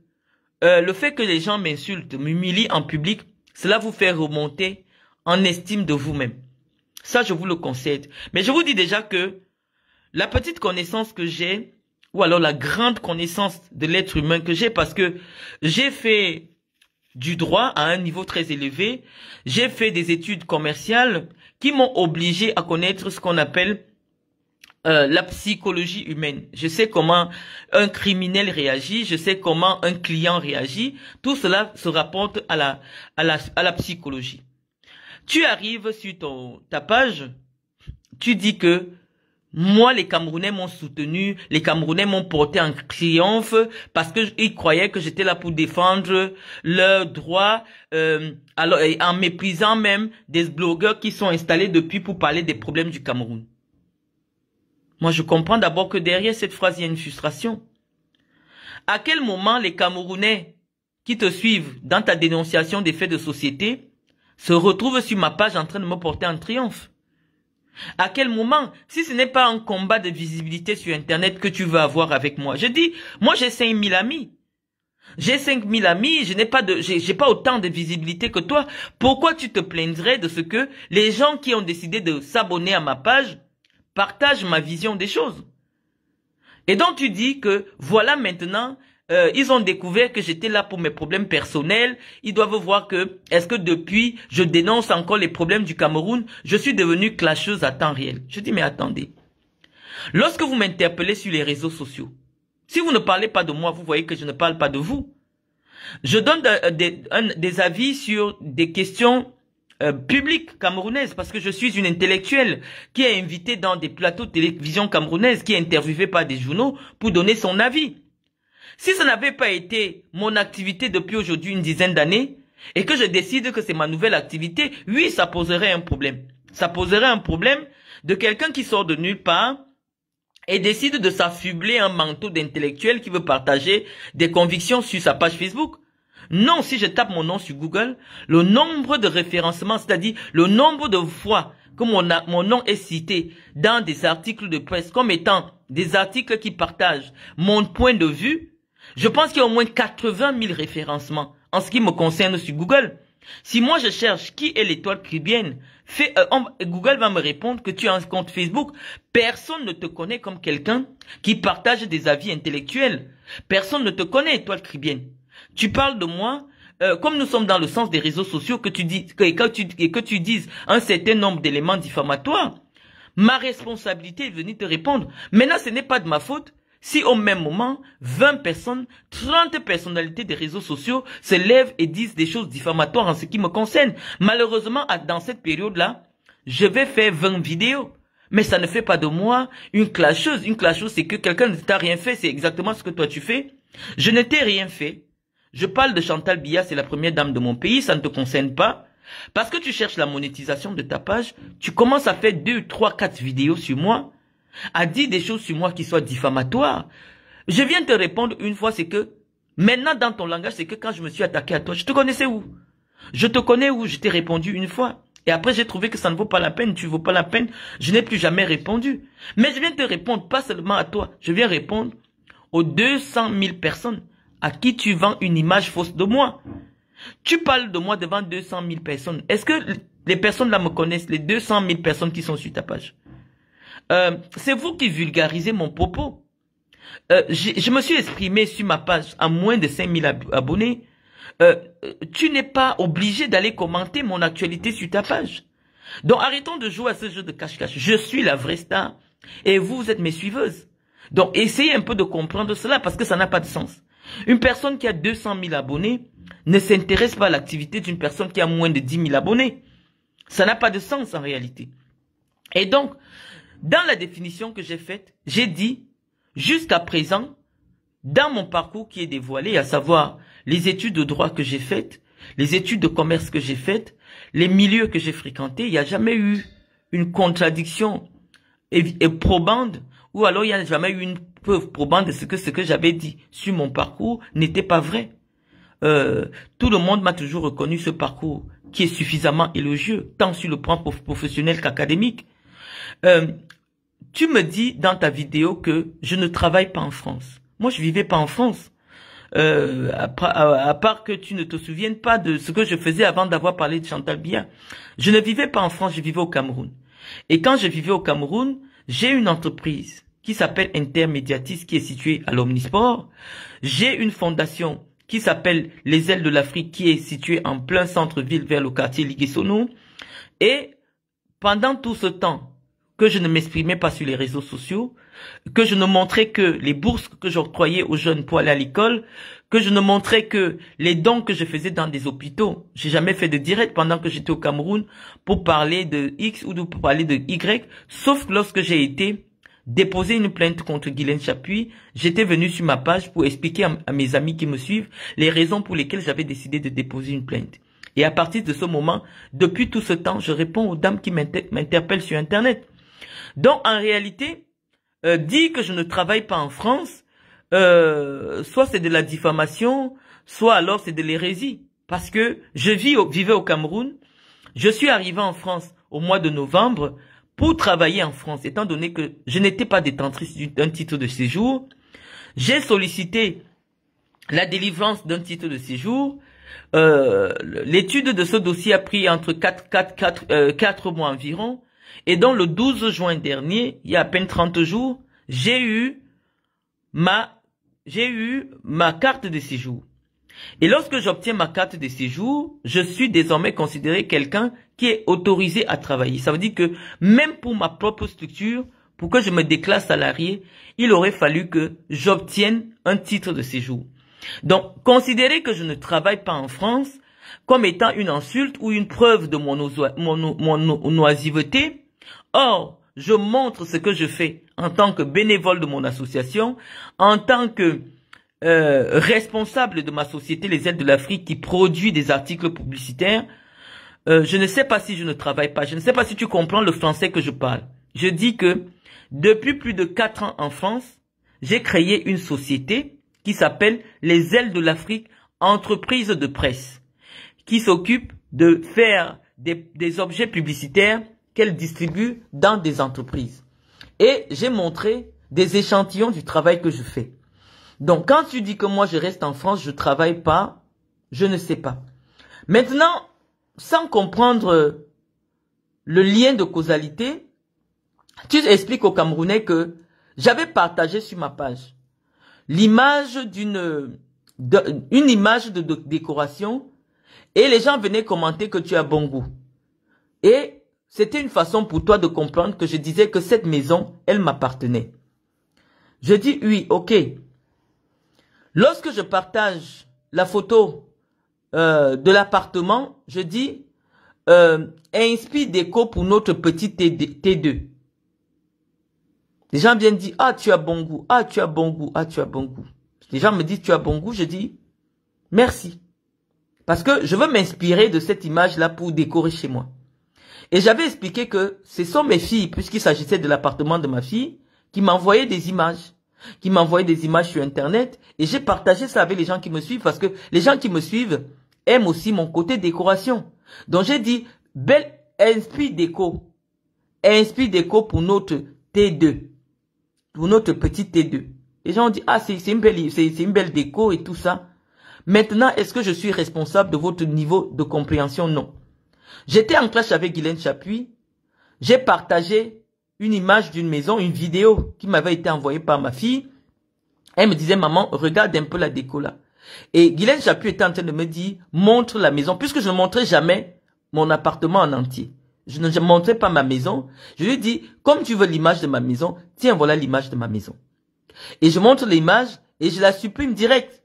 euh, le fait que les gens m'insultent, m'humilient en public, cela vous fait remonter en estime de vous-même. Ça, je vous le concède. Mais je vous dis déjà que la petite connaissance que j'ai, ou alors la grande connaissance de l'être humain que j'ai, parce que j'ai fait du droit à un niveau très élevé, j'ai fait des études commerciales qui m'ont obligé à connaître ce qu'on appelle euh, la psychologie humaine. Je sais comment un criminel réagit, je sais comment un client réagit. Tout cela se rapporte à la, à la, à la psychologie. Tu arrives sur ton, ta page, tu dis que moi, les Camerounais m'ont soutenu, les Camerounais m'ont porté en triomphe parce que croyaient que j'étais là pour défendre leurs droits, euh, alors en méprisant même des blogueurs qui sont installés depuis pour parler des problèmes du Cameroun. Moi, je comprends d'abord que derrière cette phrase, il y a une frustration. À quel moment les Camerounais qui te suivent dans ta dénonciation des faits de société se retrouvent sur ma page en train de me porter en triomphe À quel moment, si ce n'est pas un combat de visibilité sur Internet que tu veux avoir avec moi Je dis, moi j'ai 5000 amis. J'ai 5000 amis, je n'ai pas de, j'ai pas autant de visibilité que toi. Pourquoi tu te plaindrais de ce que les gens qui ont décidé de s'abonner à ma page partage ma vision des choses. Et donc tu dis que voilà maintenant, euh, ils ont découvert que j'étais là pour mes problèmes personnels. Ils doivent voir que est-ce que depuis je dénonce encore les problèmes du Cameroun, je suis devenue clasheuse à temps réel. Je dis mais attendez. Lorsque vous m'interpellez sur les réseaux sociaux, si vous ne parlez pas de moi, vous voyez que je ne parle pas de vous. Je donne euh, des avis sur des questions euh, public publique camerounaise, parce que je suis une intellectuelle qui est invitée dans des plateaux de télévision camerounaise, qui est interviewée par des journaux pour donner son avis. Si ça n'avait pas été mon activité depuis aujourd'hui une dizaine d'années, et que je décide que c'est ma nouvelle activité, oui, ça poserait un problème. Ça poserait un problème de quelqu'un qui sort de nulle part et décide de s'affubler un manteau d'intellectuel qui veut partager des convictions sur sa page Facebook. Non, si je tape mon nom sur Google, le nombre de référencements, c'est-à-dire le nombre de fois que mon, nom est cité dans des articles de presse comme étant des articles qui partagent mon point de vue, je pense qu'il y a au moins 80 000 référencements en ce qui me concerne sur Google. Si moi je cherche qui est l'étoile cribienne euh, Google va me répondre que tu as un compte Facebook. Personne ne te connaît comme quelqu'un qui partage des avis intellectuels. Personne ne te connaît, étoile cubienne. Tu parles de moi euh, comme nous sommes dans le sens des réseaux sociaux, que tu dis que, tu, et que tu dises un certain nombre d'éléments diffamatoires, ma responsabilité est venue te répondre. Maintenant, ce n'est pas de ma faute si au même moment, 20 personnes, 30 personnalités des réseaux sociaux se lèvent et disent des choses diffamatoires en ce qui me concerne. Malheureusement, dans cette période-là, je vais faire 20 vidéos. Mais ça ne fait pas de moi une clasheuse. Une clasheuse, c'est que quelqu'un ne t'a rien fait. C'est exactement ce que toi tu fais. Je ne t'ai rien fait. Je parle de Chantal Biya, c'est la première dame de mon pays, ça ne te concerne pas. Parce que tu cherches la monétisation de ta page, tu commences à faire 2, 3, 4 vidéos sur moi, à dire des choses sur moi qui soient diffamatoires. Je viens te répondre une fois, c'est que maintenant dans ton langage, c'est que quand je me suis attaqué à toi, je te connaissais où Je te connais où Je t'ai répondu une fois. Et après, j'ai trouvé que ça ne vaut pas la peine, tu ne vaux pas la peine, je n'ai plus jamais répondu. Mais je viens te répondre, pas seulement à toi, je viens répondre aux 200 000 personnes à qui tu vends une image fausse de moi. Tu parles de moi devant 200 000 personnes. Est-ce que les personnes là me connaissent, les 200 000 personnes qui sont sur ta page euh, C'est vous qui vulgarisez mon propos. Euh, je me suis exprimé sur ma page à moins de 5000 000 abonnés. Euh, tu n'es pas obligé d'aller commenter mon actualité sur ta page. Donc arrêtons de jouer à ce jeu de cache-cache. Je suis la vraie star et vous, vous êtes mes suiveuses. Donc essayez un peu de comprendre cela parce que ça n'a pas de sens. Une personne qui a 200 000 abonnés ne s'intéresse pas à l'activité d'une personne qui a moins de 10 000 abonnés. Ça n'a pas de sens en réalité. Et donc, dans la définition que j'ai faite, j'ai dit, jusqu'à présent, dans mon parcours qui est dévoilé, à savoir les études de droit que j'ai faites, les études de commerce que j'ai faites, les milieux que j'ai fréquentés, il n'y a jamais eu une contradiction euh, probande, ou alors il n'y a jamais eu une preuve probante de ce que ce que j'avais dit sur mon parcours n'était pas vrai. Euh, tout le monde m'a toujours reconnu ce parcours qui est suffisamment élogieux, tant sur le plan professionnel qu'académique. Euh, tu me dis dans ta vidéo que je ne travaille pas en France. Moi, je vivais pas en France. Euh, à, part que tu ne te souviennes pas de ce que je faisais avant d'avoir parlé de Chantal Bia. Je ne vivais pas en France, je vivais au Cameroun. Et quand je vivais au Cameroun, j'ai une entreprise qui s'appelle Intermédiatis, qui est située à l'Omnisport. J'ai une fondation qui s'appelle Les Ailes de l'Afrique, qui est située en plein centre-ville vers le quartier Liguesono. Et pendant tout ce temps que je ne m'exprimais pas sur les réseaux sociaux, que je ne montrais que les bourses que j'octroyais aux jeunes pour aller à l'école, que je ne montrais que les dons que je faisais dans des hôpitaux. J'ai jamais fait de direct pendant que j'étais au Cameroun pour parler de X ou pour parler de Y, sauf lorsque j'ai été déposer une plainte contre Guylaine Chapuis. J'étais venu sur ma page pour expliquer à, mes amis qui me suivent les raisons pour lesquelles j'avais décidé de déposer une plainte. Et à partir de ce moment, depuis tout ce temps, je réponds aux dames qui m'interpellent sur Internet. Donc, en réalité, euh, dire que je ne travaille pas en France, euh, soit c'est de la diffamation, soit alors c'est de l'hérésie. Parce que je vis vivais au Cameroun, je suis arrivé en France au mois de novembre, pour travailler en France, étant donné que je n'étais pas détentrice d'un titre de séjour, j'ai sollicité la délivrance d'un titre de séjour. Euh, l'étude de ce dossier a pris entre 4, 4, 4, mois environ. Et donc le 12 juin dernier, il y a à peine 30 jours, j'ai eu ma j'ai eu ma carte de séjour. Et lorsque j'obtiens ma carte de séjour, je suis désormais considéré quelqu'un qui est autorisé à travailler. Ça veut dire que même pour ma propre structure, pour que je me déclare salarié, il aurait fallu que j'obtienne un titre de séjour. Donc, considérer que je ne travaille pas en France comme étant une insulte ou une preuve de mon, mon oisiveté, or, je montre ce que je fais en tant que bénévole de mon association, en tant que euh, responsable de ma société Les Ailes de l'Afrique qui produit des articles publicitaires. Euh, je ne sais pas si je ne travaille pas. Je ne sais pas si tu comprends le français que je parle. Je dis que depuis plus de quatre ans en France, j'ai créé une société qui s'appelle Les Ailes de l'Afrique, entreprise de presse, qui s'occupe de faire des objets publicitaires qu'elle distribue dans des entreprises. Et j'ai montré des échantillons du travail que je fais. Donc quand tu dis que moi je reste en France, je travaille pas, je ne sais pas. Maintenant, sans comprendre le lien de causalité, tu expliques aux Camerounais que j'avais partagé sur ma page l'image d'une une image de, décoration et les gens venaient commenter que tu as bon goût. Et c'était une façon pour toi de comprendre que je disais que cette maison, elle m'appartenait. Je dis oui, ok, Lorsque je partage la photo euh, de l'appartement, je dis euh, inspire déco pour notre petit T2. Les gens viennent dire ah tu as bon goût, ah tu as bon goût, ah tu as bon goût. Les gens me disent tu as bon goût, je dis merci. Parce que je veux m'inspirer de cette image-là pour décorer chez moi. Et j'avais expliqué que ce sont mes filles, puisqu'il s'agissait de l'appartement de ma fille, qui m'envoyaient des images qui m'envoyait des images sur Internet. Et j'ai partagé ça avec les gens qui me suivent parce que les gens qui me suivent aiment aussi mon côté décoration. Donc j'ai dit, belle Inspire Déco. Inspire Déco pour notre T2. Pour notre petit T2. Les gens ont dit, ah, c'est une, belle, une belle déco et tout ça. Maintenant, est-ce que je suis responsable de votre niveau de compréhension Non. J'étais en clash avec Guylaine Chapuis. J'ai partagé une image d'une maison, une vidéo qui m'avait été envoyée par ma fille. Elle me disait, maman, regarde un peu la déco là. Et Guylaine Chapu était en train de me dire, montre la maison, puisque je ne montrais jamais mon appartement en entier. Je ne montrais pas ma maison. Je lui dis, comme tu veux l'image de ma maison, tiens, voilà l'image de ma maison. Et je montre l'image et je la supprime direct.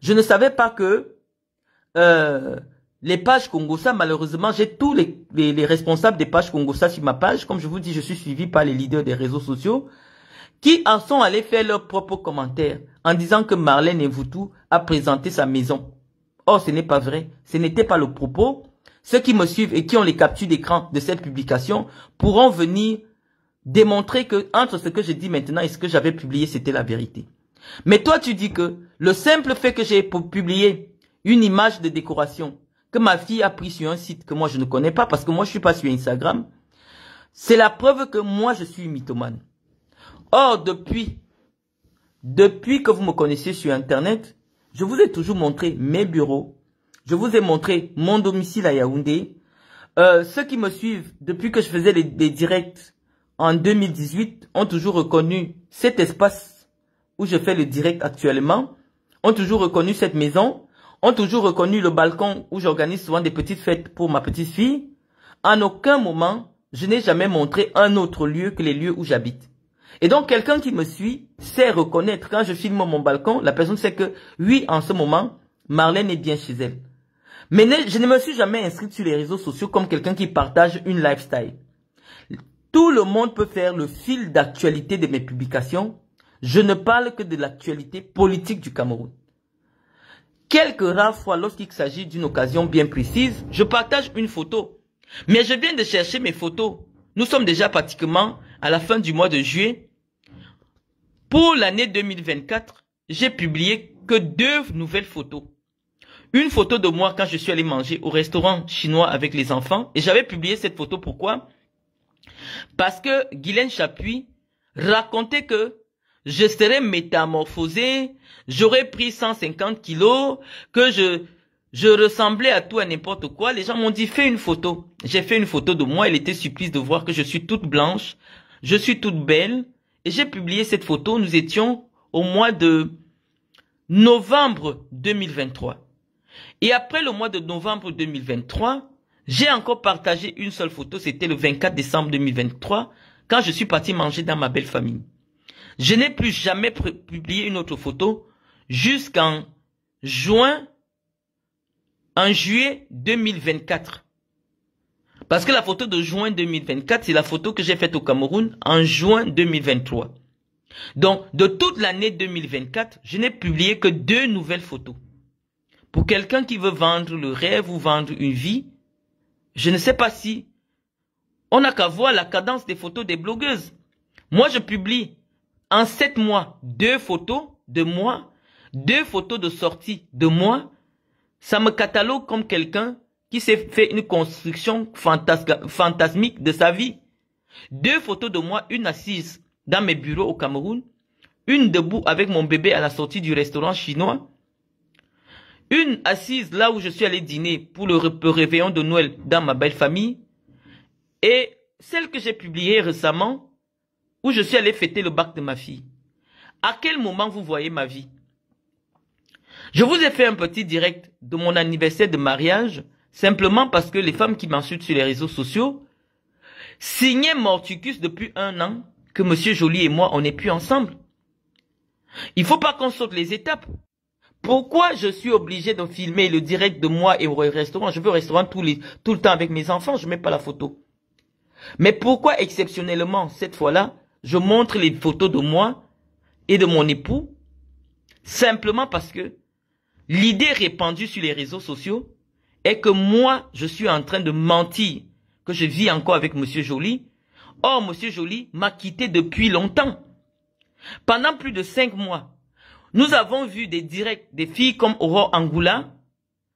Je ne savais pas que euh, les pages Congosa, malheureusement, j'ai tous les, responsables des pages Congosa sur ma page. Comme je vous dis, je suis suivi par les leaders des réseaux sociaux qui en sont allés faire leurs propres commentaires en disant que Marlène Evoutou a présenté sa maison. Or, ce n'est pas vrai. Ce n'était pas le propos. Ceux qui me suivent et qui ont les captures d'écran de cette publication pourront venir démontrer que entre ce que je dis maintenant et ce que j'avais publié, c'était la vérité. Mais toi, tu dis que le simple fait que j'ai publié une image de décoration que ma fille a pris sur un site que moi je ne connais pas parce que moi je suis pas sur Instagram, c'est la preuve que moi je suis mythomane. Or, depuis, depuis que vous me connaissez sur Internet, je vous ai toujours montré mes bureaux, je vous ai montré mon domicile à Yaoundé. Euh, ceux qui me suivent depuis que je faisais les, directs en 2018 ont toujours reconnu cet espace où je fais le direct actuellement, ont toujours reconnu cette maison ont toujours reconnu le balcon où j'organise souvent des petites fêtes pour ma petite fille, en aucun moment, je n'ai jamais montré un autre lieu que les lieux où j'habite. Et donc, quelqu'un qui me suit sait reconnaître. Quand je filme mon balcon, la personne sait que, oui, en ce moment, Marlène est bien chez elle. Mais je ne me suis jamais inscrite sur les réseaux sociaux comme quelqu'un qui partage une lifestyle. Tout le monde peut faire le fil d'actualité de mes publications. Je ne parle que de l'actualité politique du Cameroun. Quelques rares fois, lorsqu'il s'agit d'une occasion bien précise, je partage une photo. Mais je viens de chercher mes photos. Nous sommes déjà pratiquement à la fin du mois de juillet. Pour l'année 2024, j'ai publié que deux nouvelles photos. Une photo de moi quand je suis allé manger au restaurant chinois avec les enfants. Et j'avais publié cette photo pourquoi Parce que Guylaine Chapuis racontait que je serais métamorphosé, j'aurais pris 150 kilos, que je, je ressemblais à tout à n'importe quoi. Les gens m'ont dit, fais une photo. J'ai fait une photo de moi. Elle était supplice de voir que je suis toute blanche. Je suis toute belle. Et j'ai publié cette photo. Nous étions au mois de novembre 2023. Et après le mois de novembre 2023, j'ai encore partagé une seule photo. C'était le 24 décembre 2023 quand je suis parti manger dans ma belle famille. Je n'ai plus jamais publié une autre photo jusqu'en juin, en juillet 2024. Parce que la photo de juin 2024, c'est la photo que j'ai faite au Cameroun en juin 2023. Donc, de toute l'année 2024, je n'ai publié que deux nouvelles photos. Pour quelqu'un qui veut vendre le rêve ou vendre une vie, je ne sais pas si on n'a qu'à voir la cadence des photos des blogueuses. Moi, je publie en sept mois, deux photos de moi, deux photos de sortie de moi, ça me catalogue comme quelqu'un qui s'est fait une construction fantasmique de sa vie. Deux photos de moi, une assise dans mes bureaux au Cameroun, une debout avec mon bébé à la sortie du restaurant chinois, une assise là où je suis allé dîner pour le réveillon de Noël dans ma belle famille, et celle que j'ai publiée récemment où je suis allé fêter le bac de ma fille. À quel moment vous voyez ma vie Je vous ai fait un petit direct de mon anniversaire de mariage, simplement parce que les femmes qui m'insultent sur les réseaux sociaux signaient Morticus depuis un an que Monsieur Jolie et moi, on n'est plus ensemble. Il faut pas qu'on saute les étapes. Pourquoi je suis obligé de filmer le direct de moi et au restaurant Je veux au restaurant tout, les, tout le temps avec mes enfants, je mets pas la photo. Mais pourquoi exceptionnellement, cette fois-là, je montre les photos de moi et de mon époux, simplement parce que l'idée répandue sur les réseaux sociaux est que moi, je suis en train de mentir, que je vis encore avec Monsieur Jolie. Or, Monsieur Jolie m'a quitté depuis longtemps. Pendant plus de cinq mois, nous avons vu des directs des filles comme Aurore Angoula,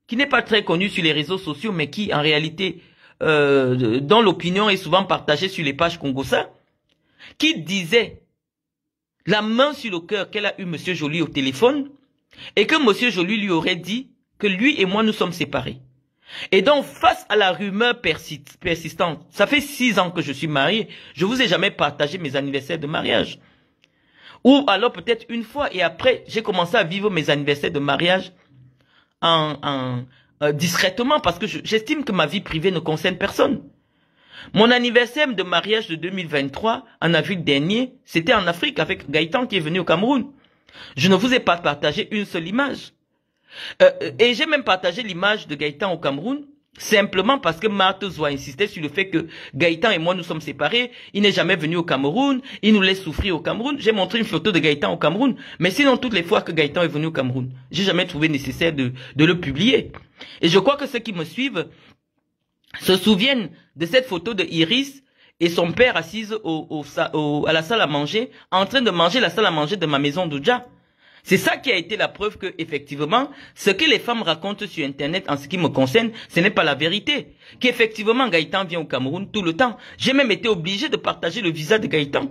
qui n'est pas très connue sur les réseaux sociaux, mais qui, en réalité, euh, dont l'opinion est souvent partagée sur les pages Congossa, qui disait, la main sur le cœur, qu'elle a eu Monsieur Joly au téléphone, et que Monsieur Joly lui aurait dit que lui et moi nous sommes séparés. Et donc, face à la rumeur persistante, ça fait six ans que je suis marié, je vous ai jamais partagé mes anniversaires de mariage. Ou alors peut-être une fois, et après, j'ai commencé à vivre mes anniversaires de mariage en, en euh, discrètement, parce que j'estime que ma vie privée ne concerne personne. Mon anniversaire de mariage de 2023, en avril dernier, c'était en Afrique avec Gaëtan qui est venu au Cameroun. Je ne vous ai pas partagé une seule image. Euh, euh, et j'ai même partagé l'image de Gaëtan au Cameroun, simplement parce que Marthe Zoua insistait sur le fait que Gaëtan et moi nous sommes séparés, il n'est jamais venu au Cameroun, il nous laisse souffrir au Cameroun. J'ai montré une photo de Gaëtan au Cameroun, mais sinon toutes les fois que Gaëtan est venu au Cameroun, j'ai jamais trouvé nécessaire de le publier. Et je crois que ceux qui me suivent se souviennent de cette photo de Iris et son père assise au, à la salle à manger, en train de manger la salle à manger de ma maison d'Oudja. C'est ça qui a été la preuve que, effectivement, ce que les femmes racontent sur Internet en ce qui me concerne, ce n'est pas la vérité. Qu'effectivement, Gaëtan vient au Cameroun tout le temps. J'ai même été obligé de partager le visa de Gaëtan.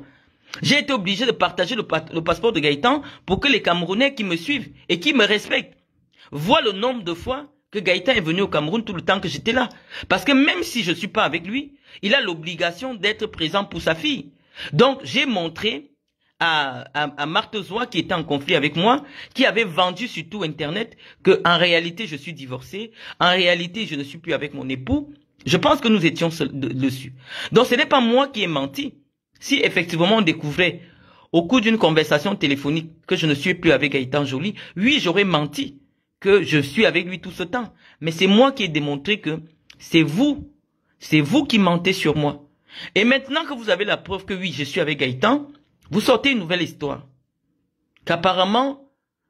J'ai été obligé de partager le, le passeport de Gaëtan pour que les Camerounais qui me suivent et qui me respectent voient le nombre de fois que Gaëtan est venu au Cameroun tout le temps que j'étais là. Parce que même si je ne suis pas avec lui, il a l'obligation d'être présent pour sa fille. Donc j'ai montré à, à, à qui était en conflit avec moi, qui avait vendu sur tout Internet que en réalité je suis divorcé, en réalité je ne suis plus avec mon époux. Je pense que nous étions dessus. Donc ce n'est pas moi qui ai menti. Si effectivement on découvrait au cours d'une conversation téléphonique que je ne suis plus avec Gaëtan Jolie, oui j'aurais menti que je suis avec lui tout ce temps. Mais c'est moi qui ai démontré que c'est vous, c'est vous qui mentez sur moi. Et maintenant que vous avez la preuve que oui, je suis avec Gaëtan, vous sortez une nouvelle histoire. Qu'apparemment,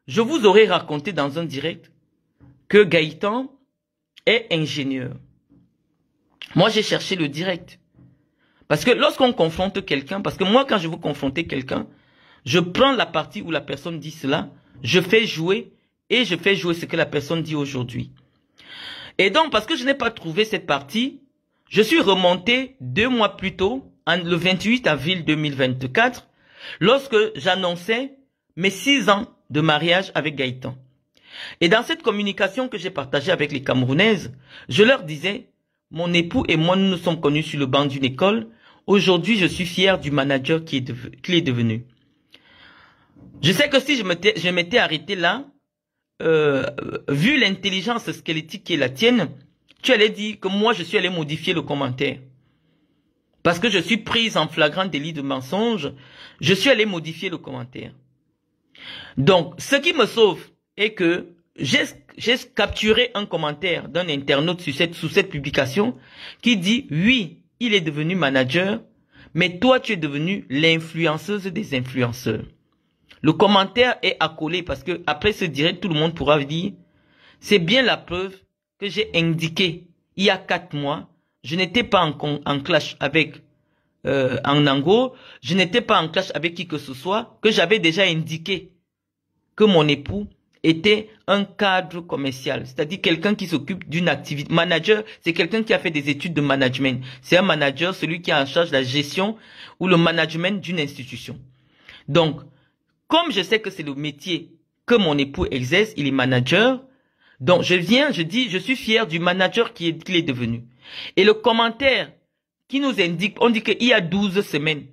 je vous aurais raconté dans un direct que Gaëtan est ingénieur. Moi, j'ai cherché le direct. Parce que lorsqu'on confronte quelqu'un, parce que moi, quand je veux confronter quelqu'un, je prends la partie où la personne dit cela, je fais jouer et je fais jouer ce que la personne dit aujourd'hui. Et donc, parce que je n'ai pas trouvé cette partie, je suis remonté deux mois plus tôt, le 28 avril 2024, lorsque j'annonçais mes six ans de mariage avec Gaëtan. Et dans cette communication que j'ai partagée avec les Camerounaises, je leur disais, mon époux et moi, nous nous sommes connus sur le banc d'une école. Aujourd'hui, je suis fier du manager qui est, devenu. Je sais que si je m'étais arrêté là, euh, vu l'intelligence squelettique qui est la tienne, tu allais dire que moi je suis allé modifier le commentaire. Parce que je suis prise en flagrant délit de mensonge, je suis allé modifier le commentaire. Donc, ce qui me sauve est que j'ai capturé un commentaire d'un internaute sur cette, sous cette publication qui dit oui, il est devenu manager, mais toi tu es devenu l'influenceuse des influenceurs. Le commentaire est accolé parce que après ce direct, tout le monde pourra dire, c'est bien la preuve que j'ai indiqué il y a quatre mois, je n'étais pas en, clash avec euh, en je n'étais pas en clash avec qui que ce soit, que j'avais déjà indiqué que mon époux était un cadre commercial, c'est-à-dire quelqu'un qui s'occupe d'une activité. Manager, c'est quelqu'un qui a fait des études de management. C'est un manager, celui qui a en charge de la gestion ou le management d'une institution. Donc, comme je sais que c'est le métier que mon époux exerce, il est manager, donc je viens, je dis, je suis fier du manager qu'il est, devenu. Et le commentaire qui nous indique, on dit qu'il y a 12 semaines,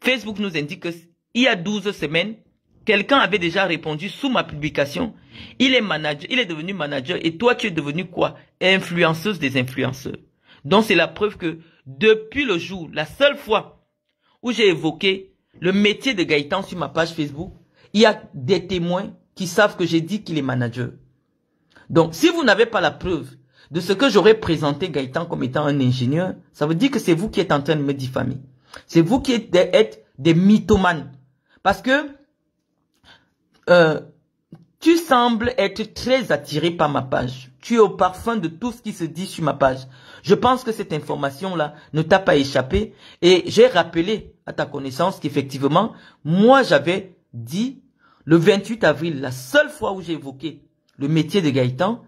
Facebook nous indique qu'il y a 12 semaines, quelqu'un avait déjà répondu sous ma publication, il est manager, il est devenu manager et toi tu es devenu quoi Influenceuse des influenceurs. Donc c'est la preuve que depuis le jour, la seule fois où j'ai évoqué le métier de Gaëtan sur ma page Facebook, il y a des témoins qui savent que j'ai dit qu'il est manager. Donc, si vous n'avez pas la preuve de ce que j'aurais présenté Gaëtan comme étant un ingénieur, ça veut dire que c'est vous qui êtes en train de me diffamer. C'est vous qui êtes des, mythomanes. Parce que euh, tu sembles être très attiré par ma page. Tu es au parfum de tout ce qui se dit sur ma page. Je pense que cette information-là ne t'a pas échappé. Et j'ai rappelé à ta connaissance qu'effectivement, moi j'avais dit le 28 avril, la seule fois où j'ai évoqué le métier de Gaëtan,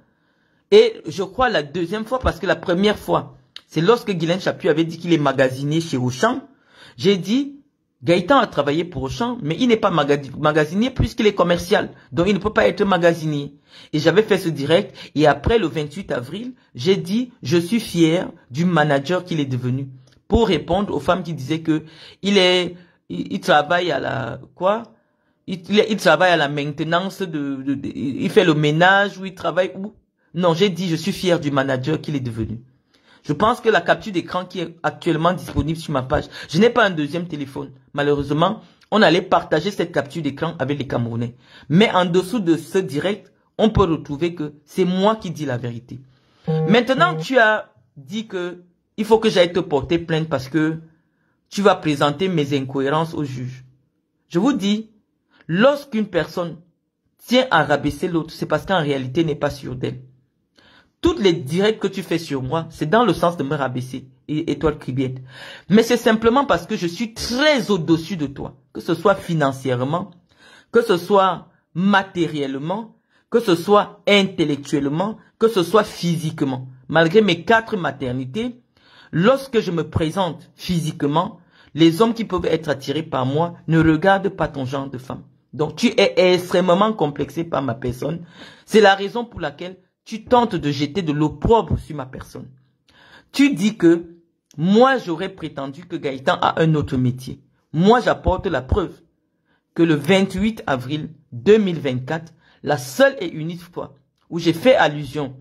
et je crois la deuxième fois, parce que la première fois, c'est lorsque Guylaine Chapu avait dit qu'il est magasiné chez Auchan, j'ai dit, Gaëtan a travaillé pour Auchan, mais il n'est pas magasinier puisqu'il est commercial, donc il ne peut pas être magasinier. Et j'avais fait ce direct, et après le 28 avril, j'ai dit, je suis fier du manager qu'il est devenu pour répondre aux femmes qui disaient que il est, il, travaille à la quoi il, travaille à la maintenance il fait le ménage ou il travaille où Non, j'ai dit, je suis fier du manager qu'il est devenu. Je pense que la capture d'écran qui est actuellement disponible sur ma page, je n'ai pas un deuxième téléphone. Malheureusement, on allait partager cette capture d'écran avec les Camerounais. Mais en dessous de ce direct, on peut retrouver que c'est moi qui dis la vérité. Maintenant, tu as dit que il faut que j'aille te porter plainte parce que tu vas présenter mes incohérences au juge. Je vous dis, lorsqu'une personne tient à rabaisser l'autre, c'est parce qu'en réalité, n'est pas sûre d'elle. Toutes les directs que tu fais sur moi, c'est dans le sens de me rabaisser, et étoile cribiette. Mais c'est simplement parce que je suis très au-dessus de toi, que ce soit financièrement, que ce soit matériellement, que ce soit intellectuellement, que ce soit physiquement. Malgré mes quatre maternités, Lorsque je me présente physiquement, les hommes qui peuvent être attirés par moi ne regardent pas ton genre de femme. Donc tu es extrêmement complexé par ma personne. C'est la raison pour laquelle tu tentes de jeter de l'opprobre sur ma personne. Tu dis que moi j'aurais prétendu que Gaëtan a un autre métier. Moi j'apporte la preuve que le 28 avril 2024, la seule et unique fois où j'ai fait allusion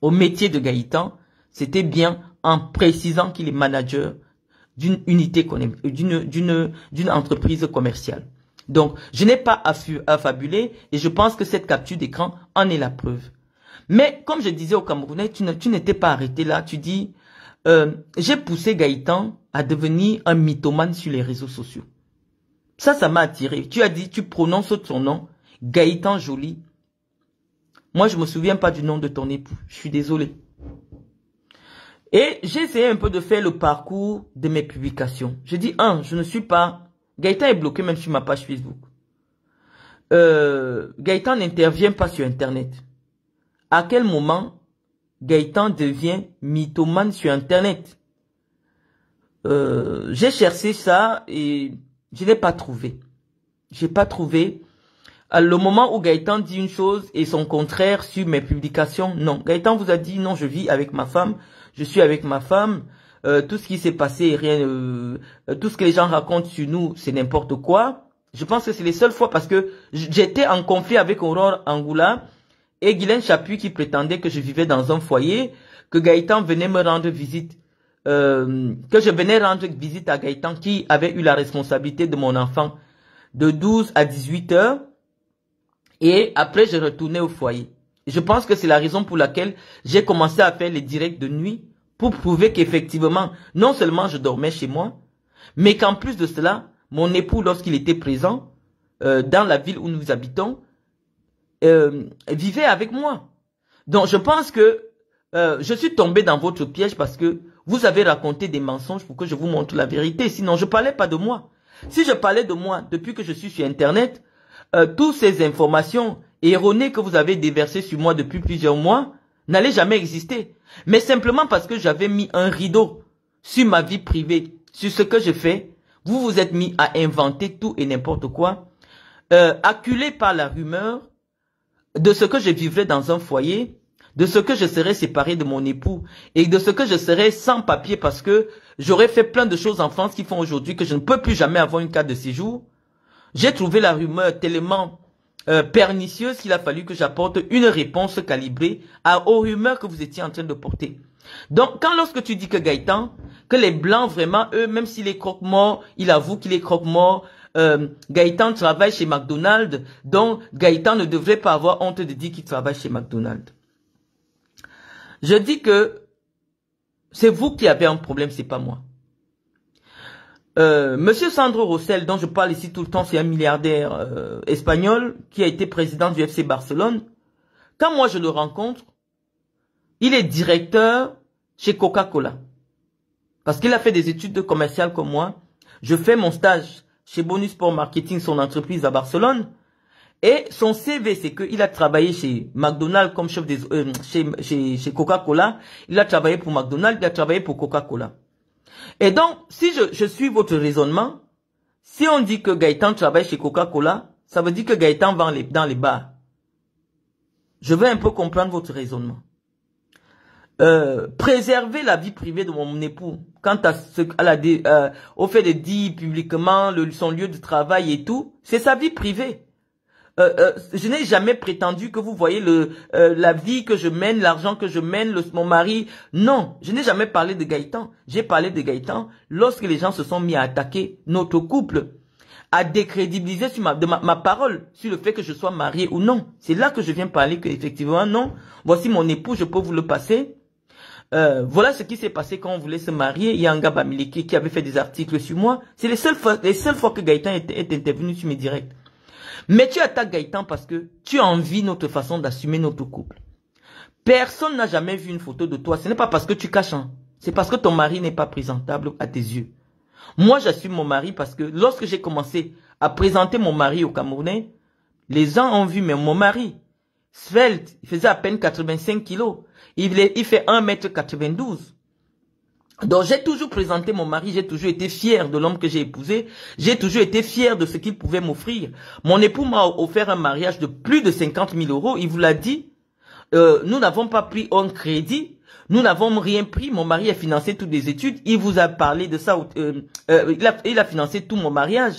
au métier de Gaëtan, c'était bien en précisant qu'il est manager d'une unité, d'une, entreprise commerciale. Donc, je n'ai pas affabulé et je pense que cette capture d'écran en est la preuve. Mais comme je disais au Camerounais, tu, n'étais pas arrêté là. Tu dis, euh, j'ai poussé Gaëtan à devenir un mythomane sur les réseaux sociaux. Ça, ça m'a attiré. Tu as dit, tu prononces ton nom, Gaëtan Jolie. Moi, je me souviens pas du nom de ton époux. Je suis désolé. Et j'ai essayé un peu de faire le parcours de mes publications. Je dis, un, je ne suis pas... Gaëtan est bloqué même sur ma page Facebook. Euh, Gaëtan n'intervient pas sur Internet. À quel moment Gaëtan devient mythomane sur Internet euh, J'ai cherché ça et je n'ai pas trouvé. J'ai pas trouvé. le moment où Gaëtan dit une chose et son contraire sur mes publications, non. Gaëtan vous a dit non, je vis avec ma femme je suis avec ma femme, euh, tout ce qui s'est passé, rien, euh, euh, tout ce que les gens racontent sur nous, c'est n'importe quoi. Je pense que c'est les seules fois parce que j'étais en conflit avec Aurore Angoula et Guylaine Chapuis qui prétendait que je vivais dans un foyer, que Gaëtan venait me rendre visite, que je venais rendre visite à Gaëtan qui avait eu la responsabilité de mon enfant de 12 à 18 heures et après je retournais au foyer. Je pense que c'est la raison pour laquelle j'ai commencé à faire les directs de nuit pour prouver qu'effectivement, non seulement je dormais chez moi, mais qu'en plus de cela, mon époux, lorsqu'il était présent euh, dans la ville où nous habitons, euh, vivait avec moi. Donc je pense que euh, je suis tombé dans votre piège parce que vous avez raconté des mensonges pour que je vous montre la vérité. Sinon, je parlais pas de moi. Si je parlais de moi depuis que je suis sur Internet, toutes ces informations erroné que vous avez déversé sur moi depuis plusieurs mois n'allait jamais exister. Mais simplement parce que j'avais mis un rideau sur ma vie privée, sur ce que je fais, vous vous êtes mis à inventer tout et n'importe quoi, euh, acculé par la rumeur de ce que je vivrais dans un foyer, de ce que je serais séparé de mon époux et de ce que je serais sans papier parce que j'aurais fait plein de choses en France qui font aujourd'hui que je ne peux plus jamais avoir une carte de séjour. J'ai trouvé la rumeur tellement euh, pernicieuse qu'il a fallu que j'apporte une réponse calibrée à, aux rumeurs que vous étiez en train de porter. Donc, quand lorsque tu dis que Gaëtan, que les Blancs, vraiment, eux, même s'il est croque-mort, il avoue qu'il est croque-mort, euh, Gaëtan travaille chez McDonald's, donc Gaëtan ne devrait pas avoir honte de dire qu'il travaille chez McDonald's. Je dis que c'est vous qui avez un problème, c'est pas moi. Euh, Monsieur Sandro Rossel, dont je parle ici tout le temps, c'est un milliardaire euh, espagnol qui a été président du FC Barcelone. Quand moi je le rencontre, il est directeur chez Coca-Cola. Parce qu'il a fait des études commerciales comme moi. Je fais mon stage chez Bonus pour Marketing, son entreprise à Barcelone. Et son CV, c'est qu'il a travaillé chez McDonald's comme chef des, euh, chez Coca-Cola. Il a travaillé pour McDonald's, il a travaillé pour Coca-Cola. Et donc, si je, suis votre raisonnement, si on dit que Gaëtan travaille chez Coca-Cola, ça veut dire que Gaëtan vend dans les bars. Je veux un peu comprendre votre raisonnement. Euh, préserver la vie privée de mon époux quant à ce à la, euh, au fait de dire publiquement son lieu de travail et tout, c'est sa vie privée. Euh, euh, je n'ai jamais prétendu que vous voyez euh, la vie que je mène, l'argent que je mène, mon mari. Non, je n'ai jamais parlé de Gaëtan. J'ai parlé de Gaëtan lorsque les gens se sont mis à attaquer notre couple, à décrédibiliser ma, parole, sur le fait que je sois marié ou non. C'est là que je viens parler que effectivement non. Voici mon époux, je peux vous le passer. voilà ce qui s'est passé quand on voulait se marier. Il y a un gars Bamiliki qui avait fait des articles sur moi. C'est les seules fois, les seules fois que Gaëtan est, est intervenu sur mes directs. Mais tu attaques Gaëtan parce que tu as envie notre façon d'assumer notre couple. Personne n'a jamais vu une photo de toi. Ce n'est pas parce que tu caches, hein. c'est parce que ton mari n'est pas présentable à tes yeux. Moi, j'assume mon mari parce que lorsque j'ai commencé à présenter mon mari au Camerounais, les gens ont vu, mais mon mari, svelte, il faisait à peine 85 kilos. Il, il fait 1m92. Donc j'ai toujours présenté mon mari, j'ai toujours été fier de l'homme que j'ai épousé, j'ai toujours été fier de ce qu'il pouvait m'offrir. Mon époux m'a offert un mariage de plus de 50 000 euros, il vous l'a dit, euh, nous n'avons pas pris un crédit, nous n'avons rien pris, mon mari a financé toutes les études, il vous a parlé de ça, euh, euh, il, a, il, a, financé tout mon mariage.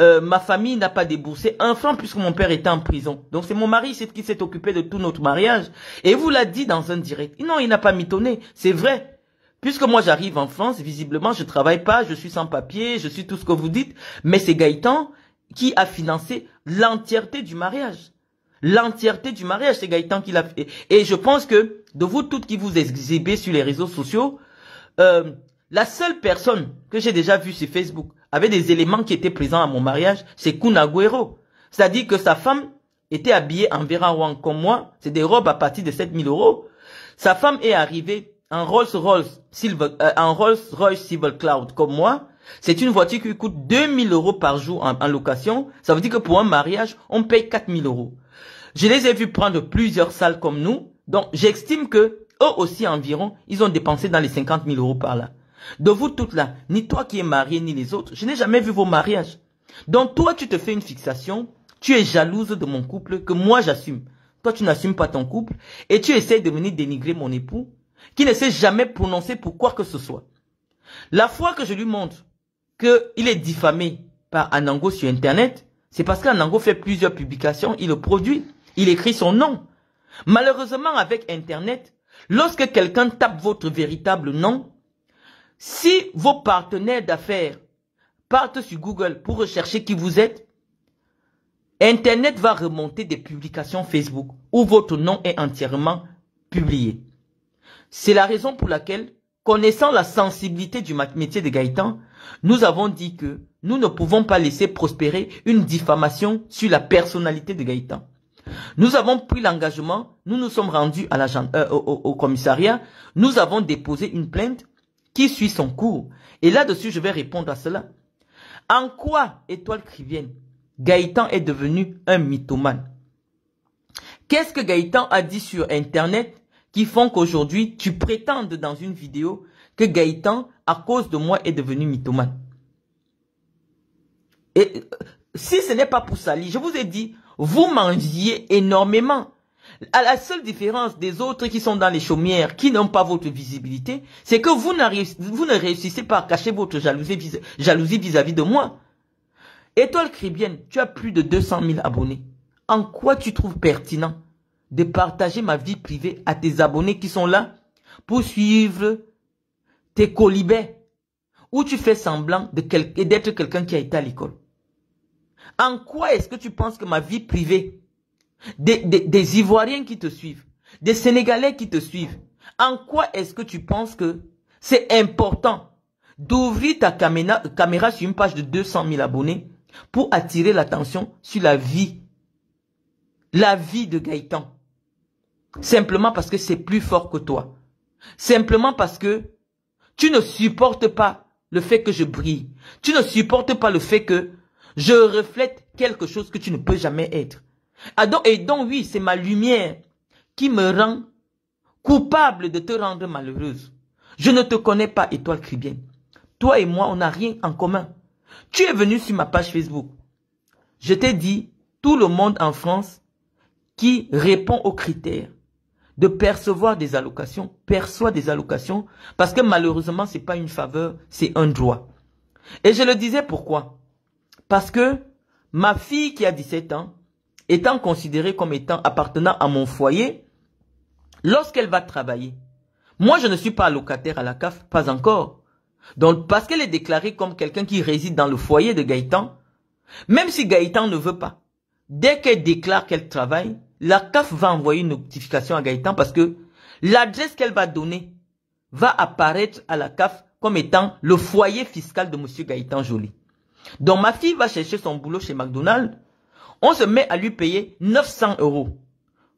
Euh, ma famille n'a pas déboursé un franc puisque mon père était en prison. Donc c'est mon mari qui s'est occupé de tout notre mariage. Et il vous l'a dit dans un direct. Non, il n'a pas mitonné, c'est vrai. Puisque moi j'arrive en France, visiblement je travaille pas, je suis sans papier, je suis tout ce que vous dites, mais c'est Gaëtan qui a financé l'entièreté du mariage. L'entièreté du mariage, c'est Gaëtan qui l'a fait. Et je pense que de vous toutes qui vous exhibez sur les réseaux sociaux, euh, la seule personne que j'ai déjà vue sur Facebook avait des éléments qui étaient présents à mon mariage, c'est Kunaguero. C'est-à-dire que sa femme était habillée en à Wang comme moi, c'est des robes à partir de 7000 euros. Sa femme est arrivée euh, un Rolls-Royce Silver, Cloud comme moi, c'est une voiture qui coûte 2000 euros par jour en, location. Ça veut dire que pour un mariage, on paye 4000 euros. Je les ai vus prendre plusieurs salles comme nous. Donc, j'estime que eux aussi environ, ils ont dépensé dans les 50 000 euros par là. De vous toutes là, ni toi qui es marié, ni les autres, je n'ai jamais vu vos mariages. Donc, toi, tu te fais une fixation. Tu es jalouse de mon couple que moi j'assume. Toi, tu n'assumes pas ton couple et tu essaies de venir dénigrer mon époux qui ne sait jamais prononcé pour quoi que ce soit. La fois que je lui montre qu'il est diffamé par Anango sur Internet, c'est parce qu'Anango fait plusieurs publications, il le produit, il écrit son nom. Malheureusement, avec Internet, lorsque quelqu'un tape votre véritable nom, si vos partenaires d'affaires partent sur Google pour rechercher qui vous êtes, Internet va remonter des publications Facebook où votre nom est entièrement publié. C'est la raison pour laquelle, connaissant la sensibilité du métier de Gaëtan, nous avons dit que nous ne pouvons pas laisser prospérer une diffamation sur la personnalité de Gaëtan. Nous avons pris l'engagement, nous nous sommes rendus à la, euh, au, commissariat, nous avons déposé une plainte qui suit son cours. Et là-dessus, je vais répondre à cela. En quoi, étoile crivienne, Gaëtan est devenu un mythomane Qu'est-ce que Gaëtan a dit sur Internet qui font qu'aujourd'hui, tu prétendes dans une vidéo que Gaëtan, à cause de moi, est devenu mythomane. Et euh, si ce n'est pas pour Sali, je vous ai dit, vous m'enviez énormément. À la seule différence des autres qui sont dans les chaumières, qui n'ont pas votre visibilité, c'est que vous, vous, ne réussissez pas à cacher votre jalousie vis-à-vis -vis de moi. Étoile Cribienne, tu as plus de 200 000 abonnés. En quoi tu trouves pertinent de partager ma vie privée à tes abonnés qui sont là pour suivre tes colibés où tu fais semblant d'être quelqu'un qui a été à l'école. En quoi est-ce que tu penses que ma vie privée, des, Ivoiriens qui te suivent, des Sénégalais qui te suivent, en quoi est-ce que tu penses que c'est important d'ouvrir ta caméra, caméra sur une page de 200 000 abonnés pour attirer l'attention sur la vie, la vie de Gaëtan Simplement parce que c'est plus fort que toi. Simplement parce que tu ne supportes pas le fait que je brille. Tu ne supportes pas le fait que je reflète quelque chose que tu ne peux jamais être. Ah, et donc oui, c'est ma lumière qui me rend coupable de te rendre malheureuse. Je ne te connais pas, étoile cribienne. Toi et moi, on n'a rien en commun. Tu es venu sur ma page Facebook. Je t'ai dit, tout le monde en France qui répond aux critères de percevoir des allocations, perçoit des allocations, parce que malheureusement, ce n'est pas une faveur, c'est un droit. Et je le disais pourquoi Parce que ma fille qui a 17 ans, étant considérée comme étant appartenant à mon foyer, lorsqu'elle va travailler, moi je ne suis pas locataire à la CAF, pas encore. Donc parce qu'elle est déclarée comme quelqu'un qui réside dans le foyer de Gaëtan, même si Gaëtan ne veut pas, dès qu'elle déclare qu'elle travaille, la CAF va envoyer une notification à Gaëtan parce que l'adresse qu'elle va donner va apparaître à la CAF comme étant le foyer fiscal de M. Gaëtan Joly. Donc ma fille va chercher son boulot chez McDonald's, on se met à lui payer 900 euros.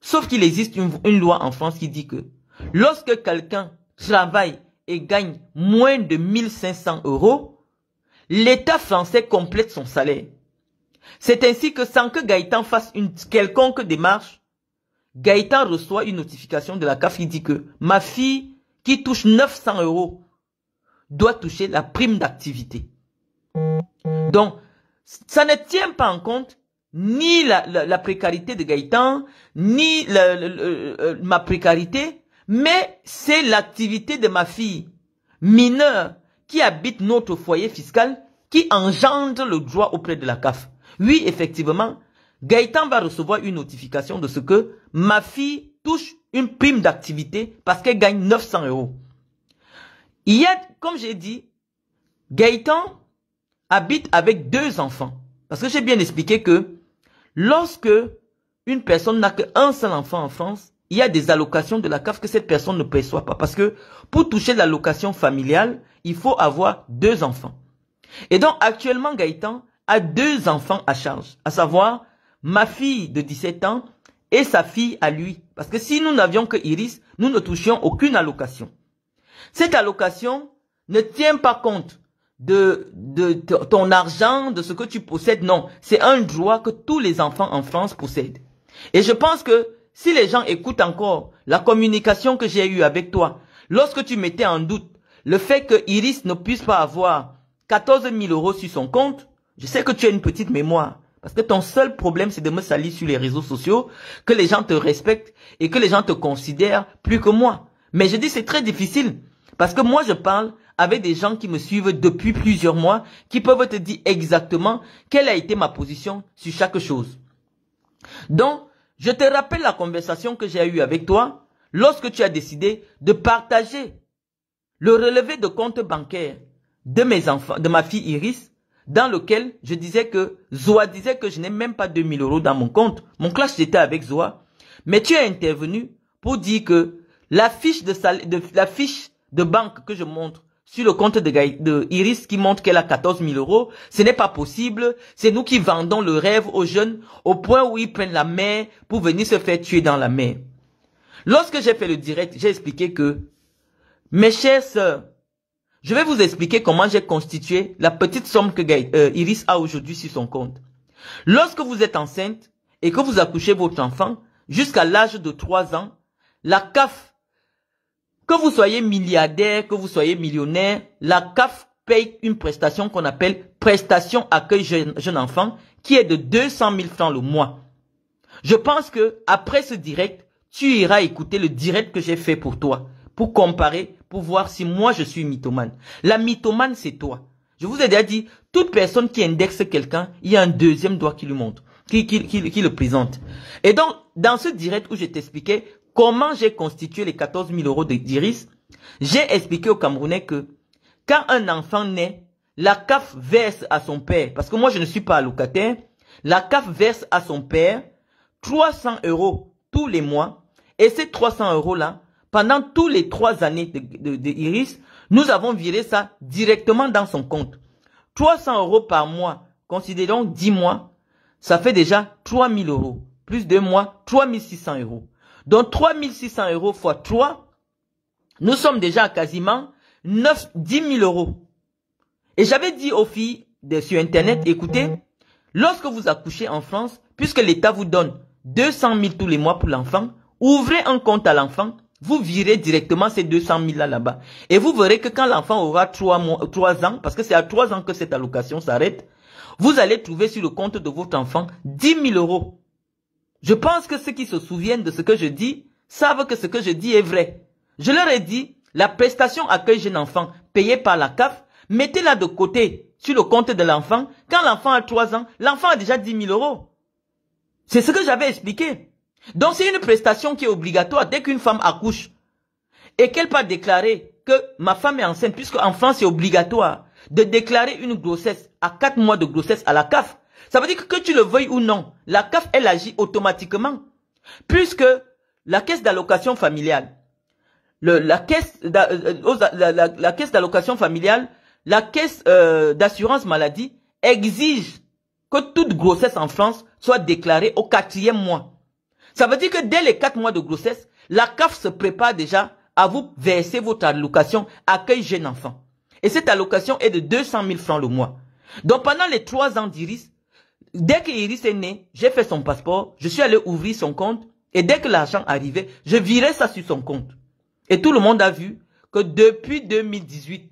Sauf qu'il existe une, une loi en France qui dit que lorsque quelqu'un travaille et gagne moins de 1500 euros, l'État français complète son salaire. C'est ainsi que sans que Gaëtan fasse une quelconque démarche, Gaëtan reçoit une notification de la CAF qui dit que ma fille qui touche 900 euros doit toucher la prime d'activité. Donc, ça ne tient pas en compte ni la, précarité de Gaëtan, ni euh, ma précarité, mais c'est l'activité de ma fille mineure qui habite notre foyer fiscal qui engendre le droit auprès de la CAF. Oui, effectivement, Gaëtan va recevoir une notification de ce que ma fille touche une prime d'activité parce qu'elle gagne 900 euros. a, comme j'ai dit, Gaëtan habite avec deux enfants. Parce que j'ai bien expliqué que lorsque une personne n'a qu'un seul enfant en France, il y a des allocations de la CAF que cette personne ne perçoit pas. Parce que pour toucher l'allocation familiale, il faut avoir deux enfants. Et donc actuellement, Gaëtan a deux enfants à charge, à savoir ma fille de 17 ans et sa fille à lui. Parce que si nous n'avions que Iris, nous ne touchions aucune allocation. Cette allocation ne tient pas compte de, ton argent, de ce que tu possèdes. Non, c'est un droit que tous les enfants en France possèdent. Et je pense que si les gens écoutent encore la communication que j'ai eue avec toi, lorsque tu mettais en doute le fait que Iris ne puisse pas avoir 14 000 euros sur son compte, je sais que tu as une petite mémoire. Parce que ton seul problème, c'est de me salir sur les réseaux sociaux, que les gens te respectent et que les gens te considèrent plus que moi. Mais je dis, c'est très difficile. Parce que moi, je parle avec des gens qui me suivent depuis plusieurs mois, qui peuvent te dire exactement quelle a été ma position sur chaque chose. Donc, je te rappelle la conversation que j'ai eue avec toi lorsque tu as décidé de partager le relevé de compte bancaire de mes enfants, de ma fille Iris, dans lequel je disais que Zoa disait que je n'ai même pas 2000 euros dans mon compte. Mon clash était avec Zoa. Mais tu es intervenu pour dire que la fiche de, de, la fiche de banque que je montre sur le compte de, Iris qui montre qu'elle a 14 000 euros, ce n'est pas possible. C'est nous qui vendons le rêve aux jeunes au point où ils prennent la mer pour venir se faire tuer dans la mer. Lorsque j'ai fait le direct, j'ai expliqué que mes chers soeurs, je vais vous expliquer comment j'ai constitué la petite somme que euh, Iris a aujourd'hui sur son compte. Lorsque vous êtes enceinte et que vous accouchez votre enfant, jusqu'à l'âge de 3 ans, la CAF, que vous soyez milliardaire, que vous soyez millionnaire, la CAF paye une prestation qu'on appelle prestation accueil jeune, enfant, qui est de 200 000 francs le mois. Je pense que après ce direct, tu iras écouter le direct que j'ai fait pour toi, pour comparer pour voir si moi je suis mythomane. La mythomane, c'est toi. Je vous ai déjà dit, toute personne qui indexe quelqu'un, il y a un deuxième doigt qui lui montre, qui, qui, qui, le présente. Et donc, dans ce direct où je t'expliquais comment j'ai constitué les 14 000 euros d'Iris, j'ai expliqué aux Camerounais que quand un enfant naît, la CAF verse à son père, parce que moi je ne suis pas locataire la CAF verse à son père 300 euros tous les mois, et ces 300 euros-là, pendant tous les trois années de, de, de nous avons viré ça directement dans son compte. 300 euros par mois, considérons 10 mois, ça fait déjà 3000 euros. Plus 2 mois, 3600 euros. Donc 3600 euros fois 3, nous sommes déjà à quasiment 9, 10 000 euros. Et j'avais dit aux filles de, sur Internet, écoutez, lorsque vous accouchez en France, puisque l'État vous donne 200 000 tous les mois pour l'enfant, ouvrez un compte à l'enfant vous virez directement ces 200 000 là là-bas. Et vous verrez que quand l'enfant aura trois mois, trois ans, parce que c'est à 3 ans que cette allocation s'arrête, vous allez trouver sur le compte de votre enfant 10 000 euros. Je pense que ceux qui se souviennent de ce que je dis savent que ce que je dis est vrai. Je leur ai dit, la prestation accueil jeune enfant payée par la CAF, mettez-la de côté sur le compte de l'enfant. Quand l'enfant a 3 ans, l'enfant a déjà 10 000 euros. C'est ce que j'avais expliqué. Donc c'est une prestation qui est obligatoire dès qu'une femme accouche et qu'elle pas déclarer que ma femme est enceinte, puisque en France c'est obligatoire de déclarer une grossesse à 4 mois de grossesse à la CAF. Ça veut dire que que tu le veuilles ou non, la CAF elle agit automatiquement, puisque la caisse d'allocation familiale, euh, euh, la caisse d'allocation familiale, la caisse euh, d'assurance maladie exige que toute grossesse en France soit déclarée au quatrième mois. Ça veut dire que dès les quatre mois de grossesse, la CAF se prépare déjà à vous verser votre allocation accueil jeune enfant. Et cette allocation est de 200 000 francs le mois. Donc pendant les trois ans d'Iris, dès que Iris est née, j'ai fait son passeport, je suis allé ouvrir son compte et dès que l'argent arrivait, je virais ça sur son compte. Et tout le monde a vu que depuis 2018,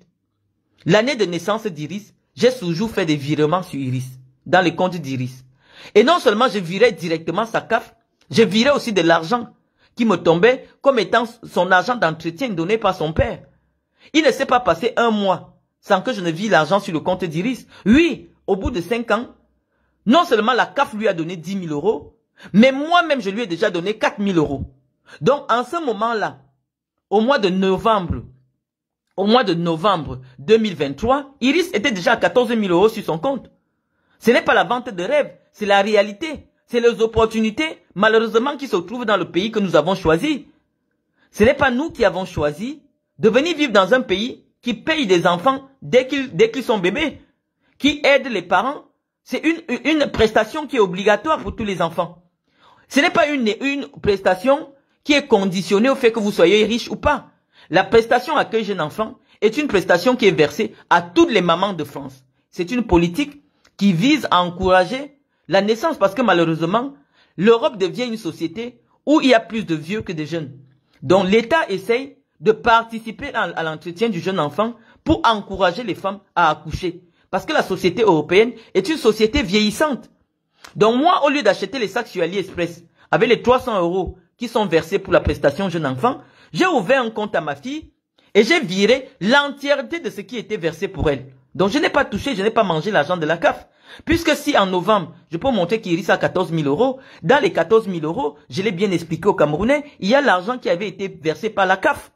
l'année de naissance d'Iris, j'ai toujours fait des virements sur Iris, dans les comptes d'Iris. Et non seulement je virais directement sa CAF, je virais aussi de l'argent qui me tombait comme étant son argent d'entretien donné par son père. Il ne s'est pas passé un mois sans que je ne vis l'argent sur le compte d'Iris. Oui, au bout de cinq ans, non seulement la CAF lui a donné 10 000 euros, mais moi-même, je lui ai déjà donné 4 000 euros. Donc, en ce moment-là, au mois de novembre, au mois de novembre 2023, Iris était déjà à 14 000 euros sur son compte. Ce n'est pas la vente de rêve, c'est la réalité. C'est les opportunités, malheureusement, qui se trouvent dans le pays que nous avons choisi. Ce n'est pas nous qui avons choisi de venir vivre dans un pays qui paye des enfants dès qu'ils sont bébés, qui aide les parents. C'est une, prestation qui est obligatoire pour tous les enfants. Ce n'est pas une, une prestation qui est conditionnée au fait que vous soyez riche ou pas. La prestation accueil jeune enfant est une prestation qui est versée à toutes les mamans de France. C'est une politique qui vise à encourager la naissance, parce que malheureusement, l'Europe devient une société où il y a plus de vieux que de jeunes. Donc l'État essaye de participer à, l'entretien du jeune enfant pour encourager les femmes à accoucher. Parce que la société européenne est une société vieillissante. Donc moi, au lieu d'acheter les sacs sur AliExpress avec les 300 euros qui sont versés pour la prestation jeune enfant, j'ai ouvert un compte à ma fille et j'ai viré l'entièreté de ce qui était versé pour elle. Donc je n'ai pas touché, je n'ai pas mangé l'argent de la CAF. Puisque si en novembre, je peux montrer qu'Iris a à 14 000 euros, dans les 14 000 euros, je l'ai bien expliqué aux Camerounais, il y a l'argent qui avait été versé par la CAF.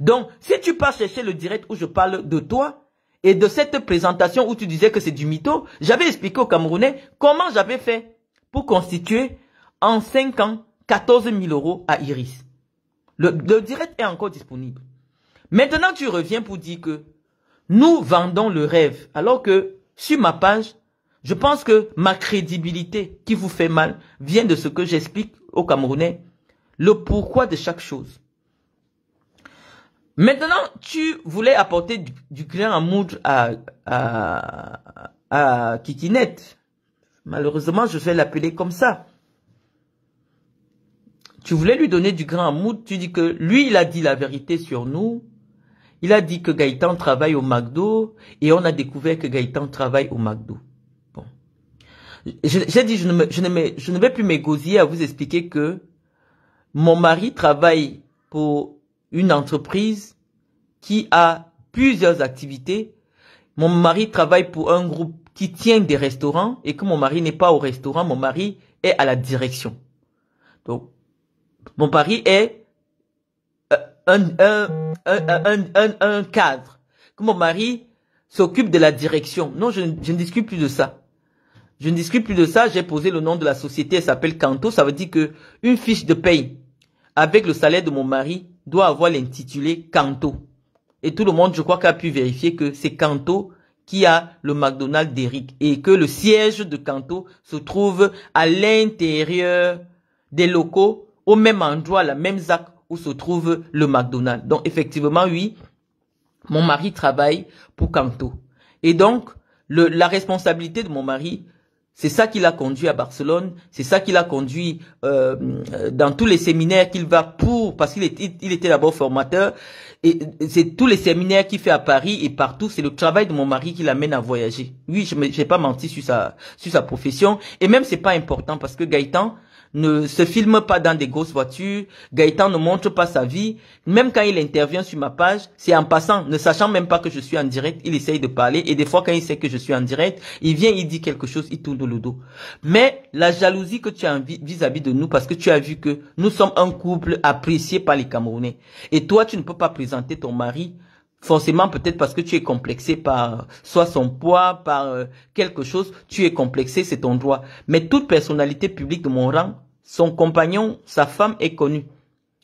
Donc, si tu pars chercher le direct où je parle de toi, et de cette présentation où tu disais que c'est du mytho, j'avais expliqué aux Camerounais comment j'avais fait pour constituer en 5 ans 14 000 euros à Iris. le direct est encore disponible. Maintenant, tu reviens pour dire que nous vendons le rêve, alors que sur ma page, je pense que ma crédibilité qui vous fait mal vient de ce que j'explique aux Camerounais, le pourquoi de chaque chose. Maintenant, tu voulais apporter du, grain à moudre à, à, à Kikinette. Malheureusement, je vais l'appeler comme ça. Tu voulais lui donner du grain à moudre, tu dis que lui, il a dit la vérité sur nous, il a dit que Gaëtan travaille au McDo et on a découvert que Gaëtan travaille au McDo. Bon. J'ai dit, je ne, je, ne je ne vais plus m'égosier à vous expliquer que mon mari travaille pour une entreprise qui a plusieurs activités. Mon mari travaille pour un groupe qui tient des restaurants et que mon mari n'est pas au restaurant, mon mari est à la direction. Donc, mon mari est un, un, cadre, que mon mari s'occupe de la direction. Non, je, ne discute plus de ça. Je ne discute plus de ça. J'ai posé le nom de la société. Elle s'appelle Canto. Ça veut dire que une fiche de paye avec le salaire de mon mari doit avoir l'intitulé Canto. Et tout le monde, je crois, qu'a pu vérifier que c'est Canto qui a le McDonald's d'Eric et que le siège de Canto se trouve à l'intérieur des locaux, au même endroit, la même ZAC où se trouve le McDonald's. Donc effectivement, oui, mon mari travaille pour Canto. Et donc, la responsabilité de mon mari, c'est ça qui l'a conduit à Barcelone, c'est ça qui l'a conduit euh, dans tous les séminaires qu'il va pour, parce qu'il était, il était d'abord formateur, et c'est tous les séminaires qu'il fait à Paris et partout, c'est le travail de mon mari qui l'amène à voyager. Oui, je n'ai pas menti sur sa, sur sa profession, et même c'est pas important parce que Gaëtan, ne se filme pas dans des grosses voitures, Gaëtan ne montre pas sa vie, même quand il intervient sur ma page, c'est en passant, ne sachant même pas que je suis en direct, il essaye de parler, et des fois quand il sait que je suis en direct, il vient, il dit quelque chose, il tourne le dos. Mais la jalousie que tu as vis-à-vis de nous, parce que tu as vu que nous sommes un couple apprécié par les Camerounais, et toi tu ne peux pas présenter ton mari Forcément, peut-être parce que tu es complexé par euh, soit son poids, par euh, quelque chose, tu es complexé, c'est ton droit. Mais toute personnalité publique de mon rang, son compagnon, sa femme est connue.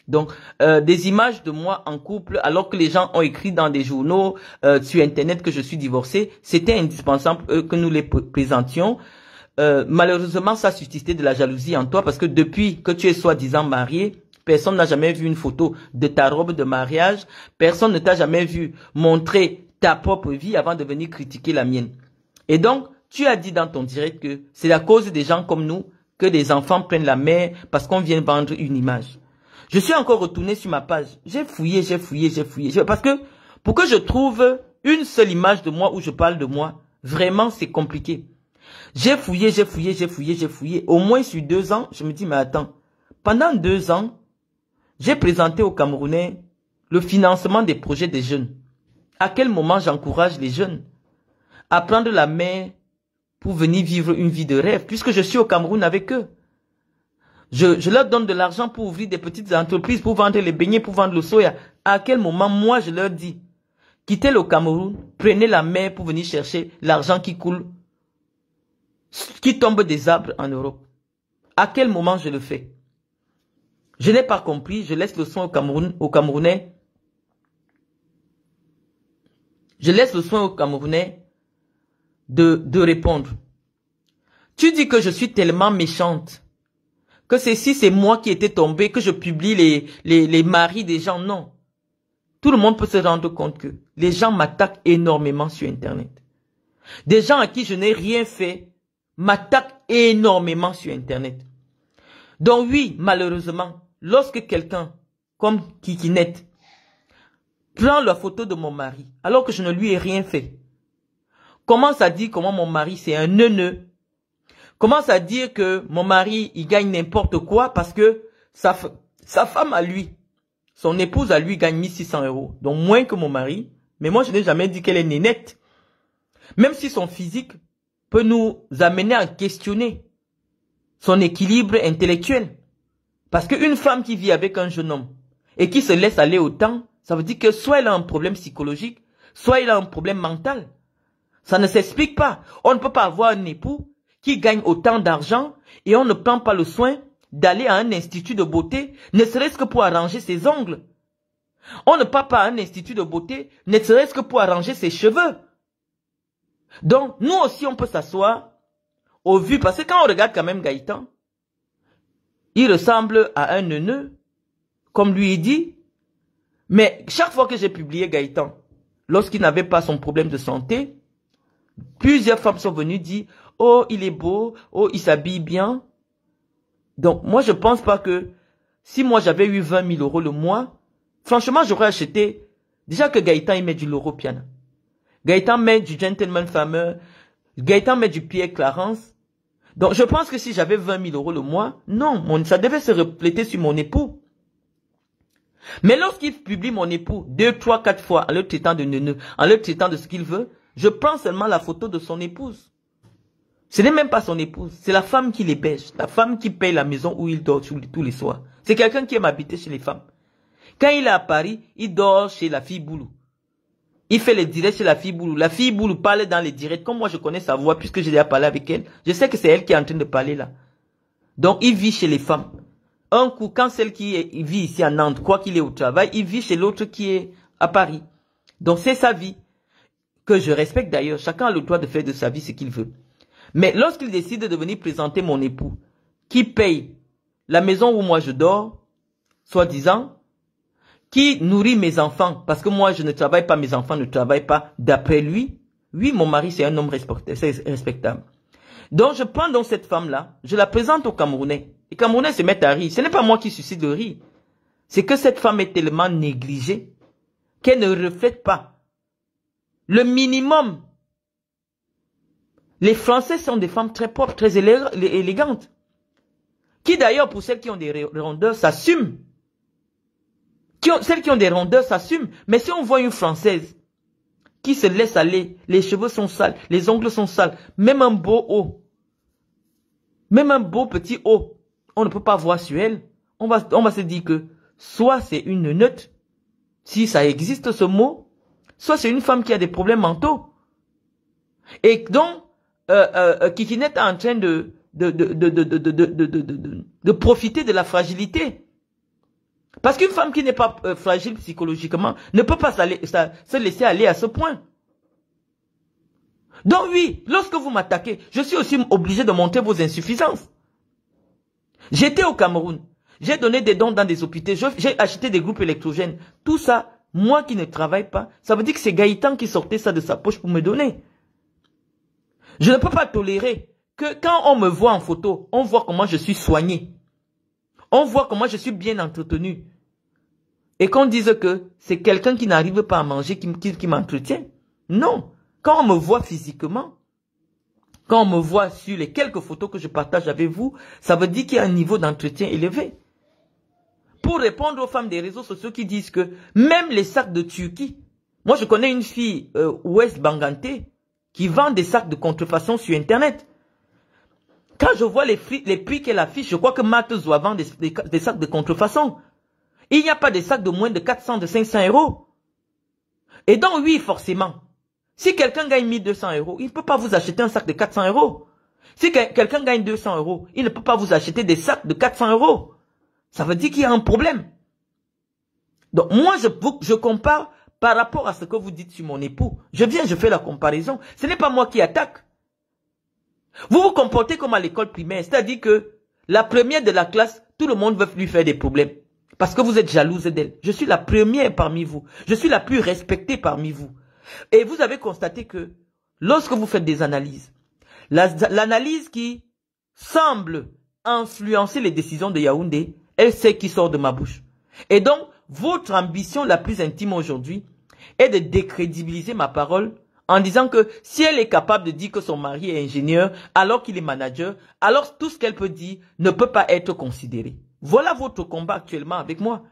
Donc, euh, des images de moi en couple, alors que les gens ont écrit dans des journaux, sur Internet que je suis divorcé, c'était indispensable que nous les présentions. malheureusement, ça suscité de la jalousie en toi parce que depuis que tu es soi-disant marié, Personne n'a jamais vu une photo de ta robe de mariage. Personne ne t'a jamais vu montrer ta propre vie avant de venir critiquer la mienne. Et donc, tu as dit dans ton direct que c'est la cause des gens comme nous que des enfants prennent la mer parce qu'on vient vendre une image. Je suis encore retourné sur ma page. J'ai fouillé, j'ai fouillé, j'ai fouillé. Parce que pour que je trouve une seule image de moi où je parle de moi, vraiment c'est compliqué. J'ai fouillé, j'ai fouillé, j'ai fouillé, j'ai fouillé. Au moins sur deux ans, je me dis, mais attends, pendant deux ans, j'ai présenté aux Camerounais le financement des projets des jeunes. À quel moment j'encourage les jeunes à prendre la mer pour venir vivre une vie de rêve, puisque je suis au Cameroun avec eux. Je, je leur donne de l'argent pour ouvrir des petites entreprises, pour vendre les beignets, pour vendre le soya. À quel moment, moi, je leur dis, quittez le Cameroun, prenez la mer pour venir chercher l'argent qui coule, qui tombe des arbres en Europe. À quel moment je le fais je n'ai pas compris, je laisse le soin au Cameroun, aux Camerounais. Je laisse le soin au Camerounais de, de répondre. Tu dis que je suis tellement méchante, que c'est si c'est moi qui étais tombé, que je publie les, les, les maris des gens. Non. Tout le monde peut se rendre compte que les gens m'attaquent énormément sur Internet. Des gens à qui je n'ai rien fait m'attaquent énormément sur Internet. Donc oui, malheureusement, lorsque quelqu'un, comme Kikinette, prend la photo de mon mari, alors que je ne lui ai rien fait, commence à dire comment mon mari c'est un neuneu, commence à dire que mon mari il gagne n'importe quoi parce que sa, sa femme à lui, son épouse à lui gagne 1600 euros, donc moins que mon mari, mais moi je n'ai jamais dit qu'elle est nénette. Même si son physique peut nous amener à questionner son équilibre intellectuel. Parce qu'une femme qui vit avec un jeune homme et qui se laisse aller autant, ça veut dire que soit elle a un problème psychologique, soit elle a un problème mental. Ça ne s'explique pas. On ne peut pas avoir un époux qui gagne autant d'argent et on ne prend pas le soin d'aller à un institut de beauté, ne serait-ce que pour arranger ses ongles. On ne part pas à un institut de beauté, ne serait-ce que pour arranger ses cheveux. Donc, nous aussi, on peut s'asseoir au vu, parce que quand on regarde quand même Gaëtan, il ressemble à un neuneu, comme lui est dit. Mais chaque fois que j'ai publié Gaëtan, lorsqu'il n'avait pas son problème de santé, plusieurs femmes sont venues dire, oh, il est beau, oh, il s'habille bien. Donc, moi, je pense pas que si moi j'avais eu 20 000 euros le mois, franchement, j'aurais acheté, déjà que Gaëtan, il met du Loro Gaëtan met du Gentleman Fameux. Gaëtan met du Pierre Clarence. Donc, je pense que si j'avais 20 000 euros le mois, non, mon, ça devait se refléter sur mon époux. Mais lorsqu'il publie mon époux deux, trois, quatre fois en le traitant de neuneu, en le traitant de ce qu'il veut, je prends seulement la photo de son épouse. Ce n'est même pas son épouse, c'est la femme qui les bêche, la femme qui paye la maison où il dort tous les soirs. C'est quelqu'un qui aime habiter chez les femmes. Quand il est à Paris, il dort chez la fille Boulou. Il fait les directs chez la fille Boulou. La fille Boulou parle dans les directs. Comme moi, je connais sa voix puisque j'ai déjà parlé avec elle. Je sais que c'est elle qui est en train de parler là. Donc, il vit chez les femmes. Un coup, quand celle qui vit ici à Nantes, quoi qu'il est au travail, il vit chez l'autre qui est à Paris. Donc, c'est sa vie. Que je respecte d'ailleurs. Chacun a le droit de faire de sa vie ce qu'il veut. Mais lorsqu'il décide de venir présenter mon époux, qui paye la maison où moi je dors, soi-disant, qui nourrit mes enfants, parce que moi je ne travaille pas, mes enfants ne travaillent pas, d'après lui, oui, mon mari c'est un homme respectable. Donc je prends donc cette femme-là, je la présente aux Camerounais. Les Camerounais se mettent à rire. Ce n'est pas moi qui suscite le rire. C'est que cette femme est tellement négligée qu'elle ne reflète pas le minimum. Les Français sont des femmes très propres, très élégantes, qui d'ailleurs, pour celles qui ont des rondeurs, s'assument celles qui ont des rondeurs s'assument. Mais si on voit une Française qui se laisse aller, les cheveux sont sales, les ongles sont sales, même un beau haut, même un beau petit haut, on ne peut pas voir sur elle. On va, on va se dire que soit c'est une note si ça existe ce mot, soit c'est une femme qui a des problèmes mentaux. Et donc, euh, euh, est en train de, de profiter de la fragilité parce qu'une femme qui n'est pas euh, fragile psychologiquement ne peut pas se laisser aller à ce point. Donc oui, lorsque vous m'attaquez, je suis aussi obligé de monter vos insuffisances. J'étais au Cameroun. J'ai donné des dons dans des hôpitaux. J'ai acheté des groupes électrogènes. Tout ça, moi qui ne travaille pas, ça veut dire que c'est Gaëtan qui sortait ça de sa poche pour me donner. Je ne peux pas tolérer que quand on me voit en photo, on voit comment je suis soigné. On voit que moi, je suis bien entretenu. Et qu'on dise que c'est quelqu'un qui n'arrive pas à manger qui, qui, m'entretient. Non. Quand on me voit physiquement, quand on me voit sur les quelques photos que je partage avec vous, ça veut dire qu'il y a un niveau d'entretien élevé. Pour répondre aux femmes des réseaux sociaux qui disent que même les sacs de Turquie, moi je connais une fille euh, ouest Bangante, qui vend des sacs de contrefaçon sur Internet. Quand je vois les prix, les prix qu'elle affiche, je crois que Marthe Zoua vend des, sacs de contrefaçon. Il n'y a pas de sacs de moins de 400, de 500 euros. Et donc, oui, forcément. Si quelqu'un gagne 1200 euros, il ne peut pas vous acheter un sac de 400 euros. Si quelqu'un gagne 200 euros, il ne peut pas vous acheter des sacs de 400 euros. Ça veut dire qu'il y a un problème. Donc, moi, je, je compare par rapport à ce que vous dites sur mon époux. Je viens, je fais la comparaison. Ce n'est pas moi qui attaque. Vous vous comportez comme à l'école primaire, c'est-à-dire que la première de la classe, tout le monde veut lui faire des problèmes. Parce que vous êtes jalouse d'elle. Je suis la première parmi vous. Je suis la plus respectée parmi vous. Et vous avez constaté que lorsque vous faites des analyses, l'analyse qui semble influencer les décisions de Yaoundé, elle sait qui sort de ma bouche. Et donc, votre ambition la plus intime aujourd'hui est de décrédibiliser ma parole en disant que si elle est capable de dire que son mari est ingénieur alors qu'il est manager, alors tout ce qu'elle peut dire ne peut pas être considéré. Voilà votre combat actuellement avec moi.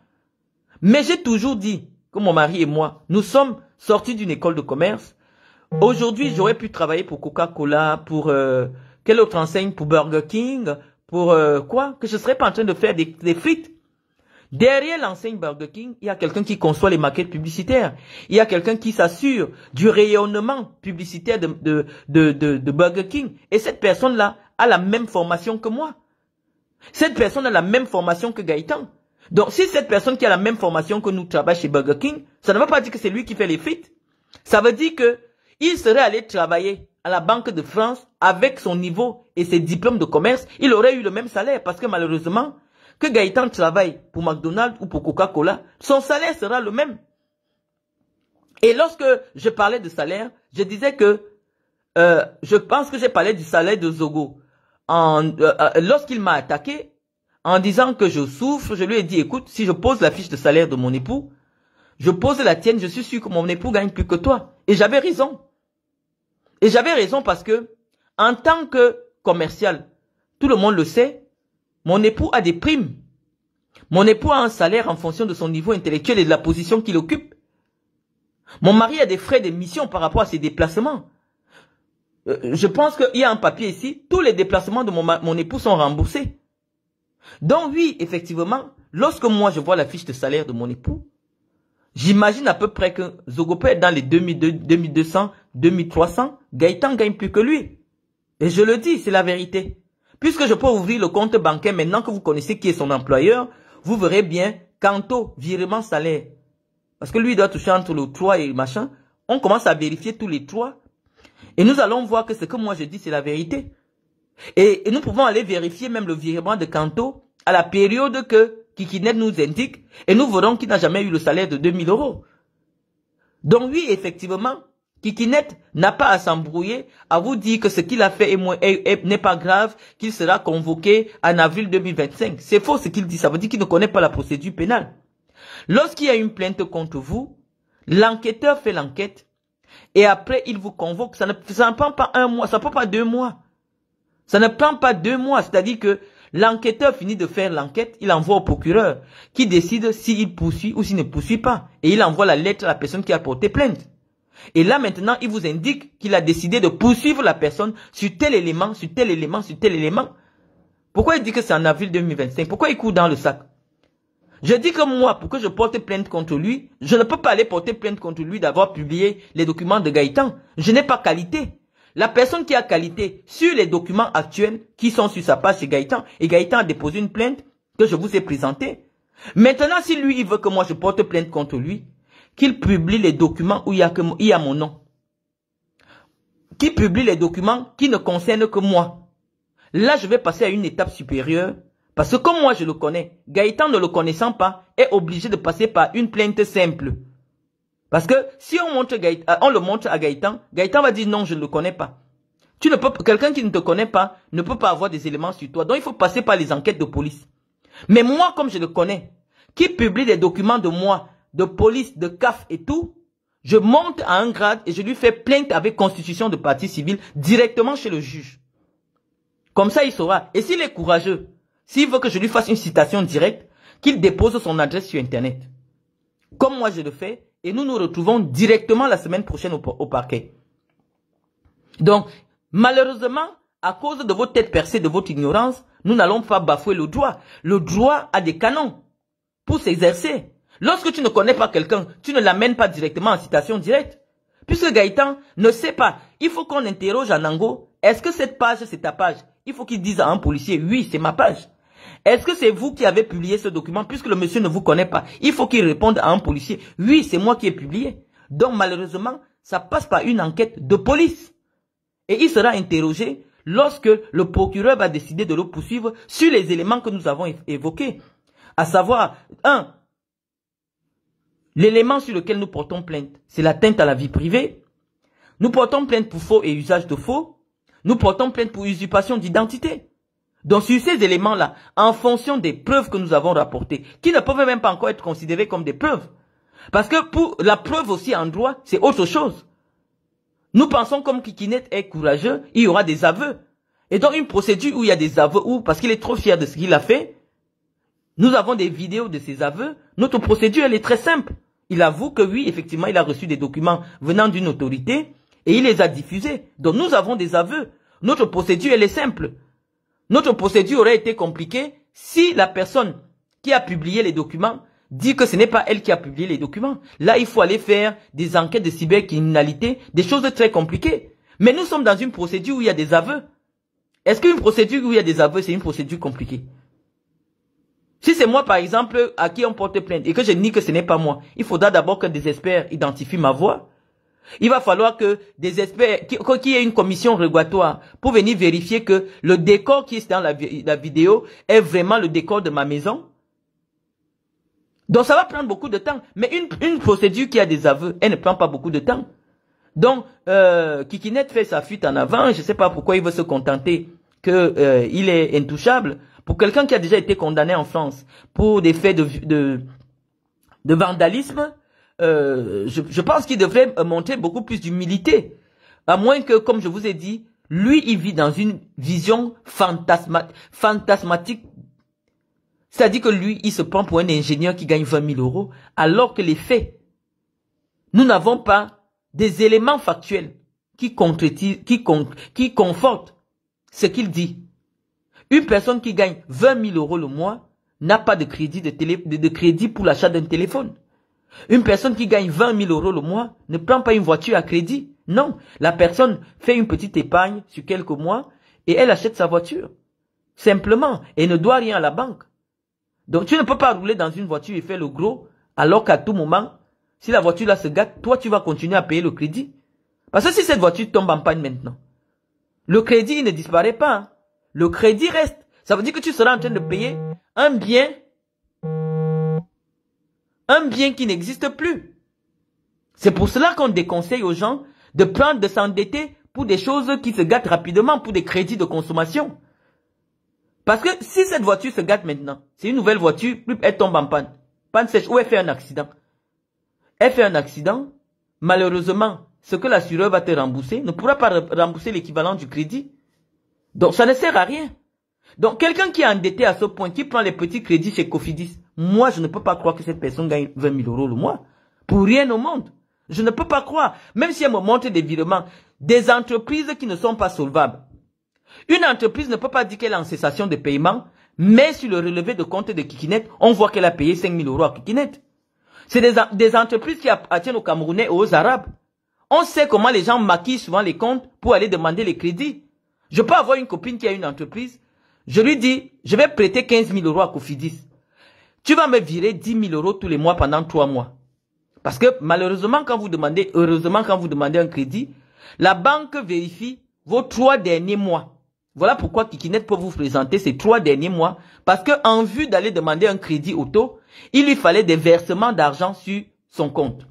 Mais j'ai toujours dit que mon mari et moi, nous sommes sortis d'une école de commerce. Aujourd'hui, j'aurais pu travailler pour Coca-Cola, pour euh, quelle autre enseigne, pour Burger King, pour euh, quoi Que je serais pas en train de faire des, des frites. Derrière l'enseigne Burger King, il y a quelqu'un qui conçoit les maquettes publicitaires. Il y a quelqu'un qui s'assure du rayonnement publicitaire de, de, Burger King. Et cette personne-là a la même formation que moi. Cette personne a la même formation que Gaëtan. Donc, si cette personne qui a la même formation que nous travaille chez Burger King, ça ne veut pas dire que c'est lui qui fait les frites. Ça veut dire que il serait allé travailler à la Banque de France avec son niveau et ses diplômes de commerce. Il aurait eu le même salaire parce que malheureusement, que Gaëtan travaille pour McDonald's ou pour Coca-Cola, son salaire sera le même. Et lorsque je parlais de salaire, je disais que euh, je pense que j'ai parlé du salaire de Zogo. Euh, euh, lorsqu'il m'a attaqué, en disant que je souffre, je lui ai dit, écoute, si je pose la fiche de salaire de mon époux, je pose la tienne, je suis sûr que mon époux gagne plus que toi. Et j'avais raison. Et j'avais raison parce que, en tant que commercial, tout le monde le sait, mon époux a des primes. Mon époux a un salaire en fonction de son niveau intellectuel et de la position qu'il occupe. Mon mari a des frais de mission par rapport à ses déplacements. Euh, je pense qu'il y a un papier ici, tous les déplacements de mon, mon époux sont remboursés. Donc oui, effectivement, lorsque moi je vois la fiche de salaire de mon époux, j'imagine à peu près que Zogopé est dans les 2200, 2300, Gaëtan gagne plus que lui. Et je le dis, c'est la vérité. Puisque je peux ouvrir le compte bancaire maintenant que vous connaissez qui est son employeur, vous verrez bien quanto virement salaire. Parce que lui doit toucher entre le 3 et le machin. On commence à vérifier tous les trois. Et nous allons voir que ce que moi je dis, c'est la vérité. Et, nous pouvons aller vérifier même le virement de Canto à la période que Kikinet nous indique. Et nous verrons qu'il n'a jamais eu le salaire de 2000 euros. Donc oui, effectivement, Kikinette n'a pas à s'embrouiller, à vous dire que ce qu'il a fait n'est pas grave, qu'il sera convoqué en avril 2025. C'est faux ce qu'il dit, ça veut dire qu'il ne connaît pas la procédure pénale. Lorsqu'il y a une plainte contre vous, l'enquêteur fait l'enquête et après il vous convoque. Ça ne, prend pas un mois, ça ne prend pas deux mois. Ça ne prend pas deux mois, c'est-à-dire que l'enquêteur finit de faire l'enquête, il envoie au procureur qui décide s'il poursuit ou s'il ne poursuit pas. Et il envoie la lettre à la personne qui a porté plainte. Et là maintenant, il vous indique qu'il a décidé de poursuivre la personne sur tel élément, sur tel élément, sur tel élément. Pourquoi il dit que c'est en avril 2025 Pourquoi il court dans le sac Je dis que moi, pour que je porte plainte contre lui, je ne peux pas aller porter plainte contre lui d'avoir publié les documents de Gaëtan. Je n'ai pas qualité. La personne qui a qualité sur les documents actuels qui sont sur sa page c'est Gaëtan, et Gaëtan a déposé une plainte que je vous ai présentée. Maintenant, si lui, il veut que moi je porte plainte contre lui, qu'il publie les documents où il y a, que, il a mon nom. Qui publie les documents qui ne concernent que moi. Là, je vais passer à une étape supérieure. Parce que comme moi, je le connais, Gaëtan, ne le connaissant pas, est obligé de passer par une plainte simple. Parce que si on, montre euh, on le montre à Gaëtan, Gaëtan va dire non, je ne le connais pas. Tu ne peux, quelqu'un qui ne te connaît pas ne peut pas avoir des éléments sur toi. Donc il faut passer par les enquêtes de police. Mais moi, comme je le connais, qui publie des documents de moi de police, de CAF et tout, je monte à un grade et je lui fais plainte avec constitution de parti civile directement chez le juge. Comme ça, il saura. Et s'il est courageux, s'il veut que je lui fasse une citation directe, qu'il dépose son adresse sur Internet. Comme moi, je le fais. Et nous nous retrouvons directement la semaine prochaine au, parquet. Donc, malheureusement, à cause de vos têtes percées, de votre ignorance, nous n'allons pas bafouer le droit. Le droit a des canons pour s'exercer. Lorsque tu ne connais pas quelqu'un, tu ne l'amènes pas directement en citation directe. Puisque Gaëtan ne sait pas, il faut qu'on interroge Anango, est-ce que cette page, c'est ta page Il faut qu'il dise à un policier, oui, c'est ma page. Est-ce que c'est vous qui avez publié ce document puisque le monsieur ne vous connaît pas Il faut qu'il réponde à un policier, oui, c'est moi qui ai publié. Donc malheureusement, ça passe par une enquête de police. Et il sera interrogé lorsque le procureur va décider de le poursuivre sur les éléments que nous avons évoqués. À savoir, un, L'élément sur lequel nous portons plainte, c'est l'atteinte à la vie privée. Nous portons plainte pour faux et usage de faux. Nous portons plainte pour usurpation d'identité. Donc sur ces éléments-là, en fonction des preuves que nous avons rapportées, qui ne peuvent même pas encore être considérées comme des preuves. Parce que pour la preuve aussi en droit, c'est autre chose. Nous pensons comme Kikinet est courageux, il y aura des aveux. Et dans une procédure où il y a des aveux, où, parce qu'il est trop fier de ce qu'il a fait, nous avons des vidéos de ces aveux, notre procédure elle est très simple il avoue que oui, effectivement, il a reçu des documents venant d'une autorité et il les a diffusés. Donc nous avons des aveux. Notre procédure, elle est simple. Notre procédure aurait été compliquée si la personne qui a publié les documents dit que ce n'est pas elle qui a publié les documents. Là, il faut aller faire des enquêtes de cybercriminalité, des choses très compliquées. Mais nous sommes dans une procédure où il y a des aveux. Est-ce qu'une procédure où il y a des aveux, c'est une procédure compliquée si c'est moi, par exemple, à qui on porte plainte et que je nie que ce n'est pas moi, il faudra d'abord que des experts identifient ma voix. Il va falloir que des experts, qu'il y ait une commission régulatoire pour venir vérifier que le décor qui est dans la, vidéo est vraiment le décor de ma maison. Donc ça va prendre beaucoup de temps. Mais une, procédure qui a des aveux, elle ne prend pas beaucoup de temps. Donc, euh, Kikinet fait sa fuite en avant. Je ne sais pas pourquoi il veut se contenter qu'il euh, est intouchable. Pour quelqu'un qui a déjà été condamné en France pour des faits de, de, de vandalisme, euh, je, pense qu'il devrait euh, montrer beaucoup plus d'humilité. À moins que, comme je vous ai dit, lui, il vit dans une vision fantasmatique. C'est-à-dire que lui, il se prend pour un ingénieur qui gagne 20 000 euros, alors que les faits, nous n'avons pas des éléments factuels qui, qui, qui confortent ce qu'il dit. Une personne qui gagne vingt mille euros le mois n'a pas de crédit, de, de, crédit pour l'achat d'un téléphone. Une personne qui gagne vingt mille euros le mois ne prend pas une voiture à crédit. Non, la personne fait une petite épargne sur quelques mois et elle achète sa voiture. Simplement, et ne doit rien à la banque. Donc tu ne peux pas rouler dans une voiture et faire le gros alors qu'à tout moment, si la voiture là se gâte, toi tu vas continuer à payer le crédit. Parce que si cette voiture tombe en panne maintenant, le crédit ne disparaît pas. Hein le crédit reste. Ça veut dire que tu seras en train de payer un bien, un bien qui n'existe plus. C'est pour cela qu'on déconseille aux gens de prendre, de s'endetter pour des choses qui se gâtent rapidement, pour des crédits de consommation. Parce que si cette voiture se gâte maintenant, c'est une nouvelle voiture, elle tombe en panne. Panne sèche ou elle fait un accident. Elle fait un accident, malheureusement, ce que l'assureur va te rembourser ne pourra pas rembourser l'équivalent du crédit donc ça ne sert à rien. Donc quelqu'un qui est endetté à ce point, qui prend les petits crédits chez Cofidis, moi je ne peux pas croire que cette personne gagne 20 000 euros le mois. Pour rien au monde. Je ne peux pas croire. Même si elle me montre des virements, des entreprises qui ne sont pas solvables. Une entreprise ne peut pas dire qu'elle est en cessation de paiement, mais sur le relevé de compte de Kikinet, on voit qu'elle a payé 5 000 euros à Kikinet. C'est des, des entreprises qui appartiennent aux Camerounais et aux Arabes. On sait comment les gens maquillent souvent les comptes pour aller demander les crédits. Je peux avoir une copine qui a une entreprise. Je lui dis, je vais prêter 15 000 euros à Cofidis. Tu vas me virer 10 000 euros tous les mois pendant trois mois. Parce que malheureusement, quand vous demandez, heureusement, quand vous demandez un crédit, la banque vérifie vos trois derniers mois. Voilà pourquoi Kikinet peut vous présenter ces trois derniers mois. Parce que en vue d'aller demander un crédit auto, il lui fallait des versements d'argent sur son compte.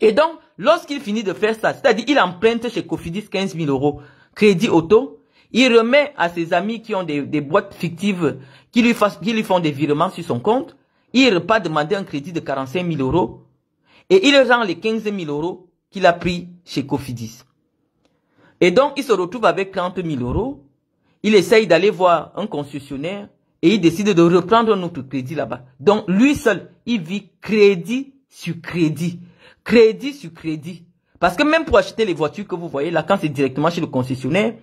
Et donc, lorsqu'il finit de faire ça, c'est-à-dire il emprunte chez Cofidis 15 000 euros, crédit auto, il remet à ses amis qui ont des, boîtes fictives qui lui, qui lui font des virements sur son compte. Il ne pas demander un crédit de 45 000 euros et il rend les 15 000 euros qu'il a pris chez Cofidis. Et donc, il se retrouve avec 30 000 euros. Il essaye d'aller voir un concessionnaire et il décide de reprendre notre crédit là-bas. Donc, lui seul, il vit crédit sur crédit, crédit sur crédit. Parce que même pour acheter les voitures que vous voyez là, quand c'est directement chez le concessionnaire,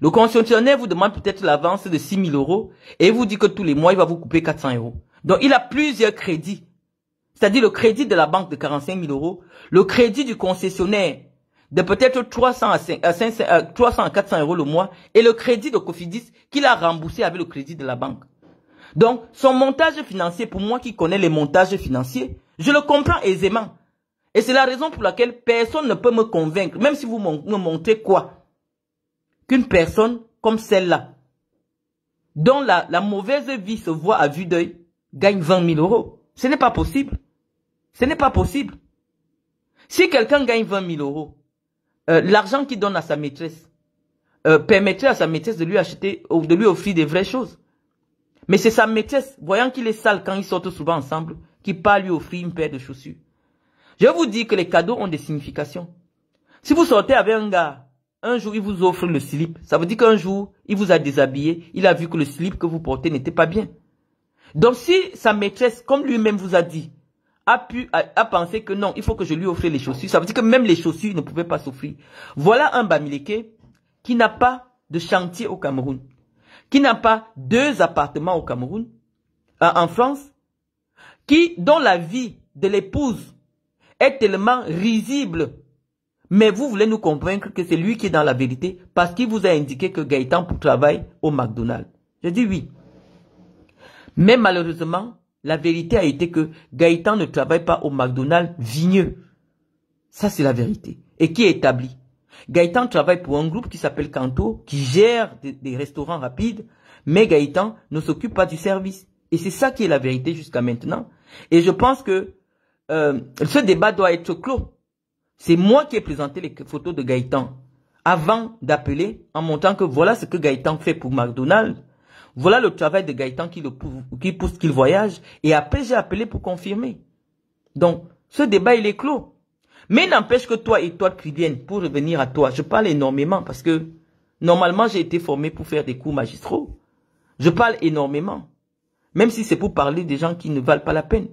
le concessionnaire vous demande peut-être l'avance de 6 000 euros et vous dit que tous les mois, il va vous couper 400 euros. Donc, il a plusieurs crédits. C'est-à-dire le crédit de la banque de 45 000 euros, le crédit du concessionnaire de peut-être 300 à, 300 400 euros le mois et le crédit de Cofidis qu'il a remboursé avec le crédit de la banque. Donc, son montage financier, pour moi qui connais les montages financiers, je le comprends aisément. Et c'est la raison pour laquelle personne ne peut me convaincre, même si vous me montrez quoi Qu'une personne comme celle-là, dont la, mauvaise vie se voit à vue d'œil, gagne 20 000 euros. Ce n'est pas possible. Ce n'est pas possible. Si quelqu'un gagne 20 000 euros, euh, l'argent qu'il donne à sa maîtresse euh, permettrait à sa maîtresse de lui acheter, ou de lui offrir des vraies choses. Mais c'est sa maîtresse, voyant qu'il est sale quand ils sortent souvent ensemble, qui part lui offrir une paire de chaussures. Je vous dis que les cadeaux ont des significations. Si vous sortez avec un gars, un jour il vous offre le slip, ça veut dire qu'un jour il vous a déshabillé, il a vu que le slip que vous portez n'était pas bien. Donc si sa maîtresse, comme lui-même vous a dit, a pu a, pensé que non, il faut que je lui offre les chaussures, ça veut dire que même les chaussures ne pouvaient pas s'offrir. Voilà un Bamileke qui n'a pas de chantier au Cameroun, qui n'a pas deux appartements au Cameroun, euh, en France, qui, dont la vie de l'épouse est tellement risible. Mais vous voulez nous convaincre que c'est lui qui est dans la vérité parce qu'il vous a indiqué que Gaëtan travaille au McDonald's. Je dis oui. Mais malheureusement, la vérité a été que Gaëtan ne travaille pas au McDonald's vigneux. Ça, c'est la vérité. Et qui est établi Gaëtan travaille pour un groupe qui s'appelle Canto, qui gère des, restaurants rapides, mais Gaëtan ne s'occupe pas du service. Et c'est ça qui est la vérité jusqu'à maintenant. Et je pense que euh, ce débat doit être clos. C'est moi qui ai présenté les photos de Gaëtan avant d'appeler en montant que voilà ce que Gaëtan fait pour McDonald's. Voilà le travail de Gaëtan qui, le pousse, qui pousse qu'il voyage. Et après, j'ai appelé pour confirmer. Donc, ce débat, il est clos. Mais n'empêche que toi et toi, qui viennent pour revenir à toi, je parle énormément parce que normalement, j'ai été formé pour faire des cours magistraux. Je parle énormément. Même si c'est pour parler des gens qui ne valent pas la peine.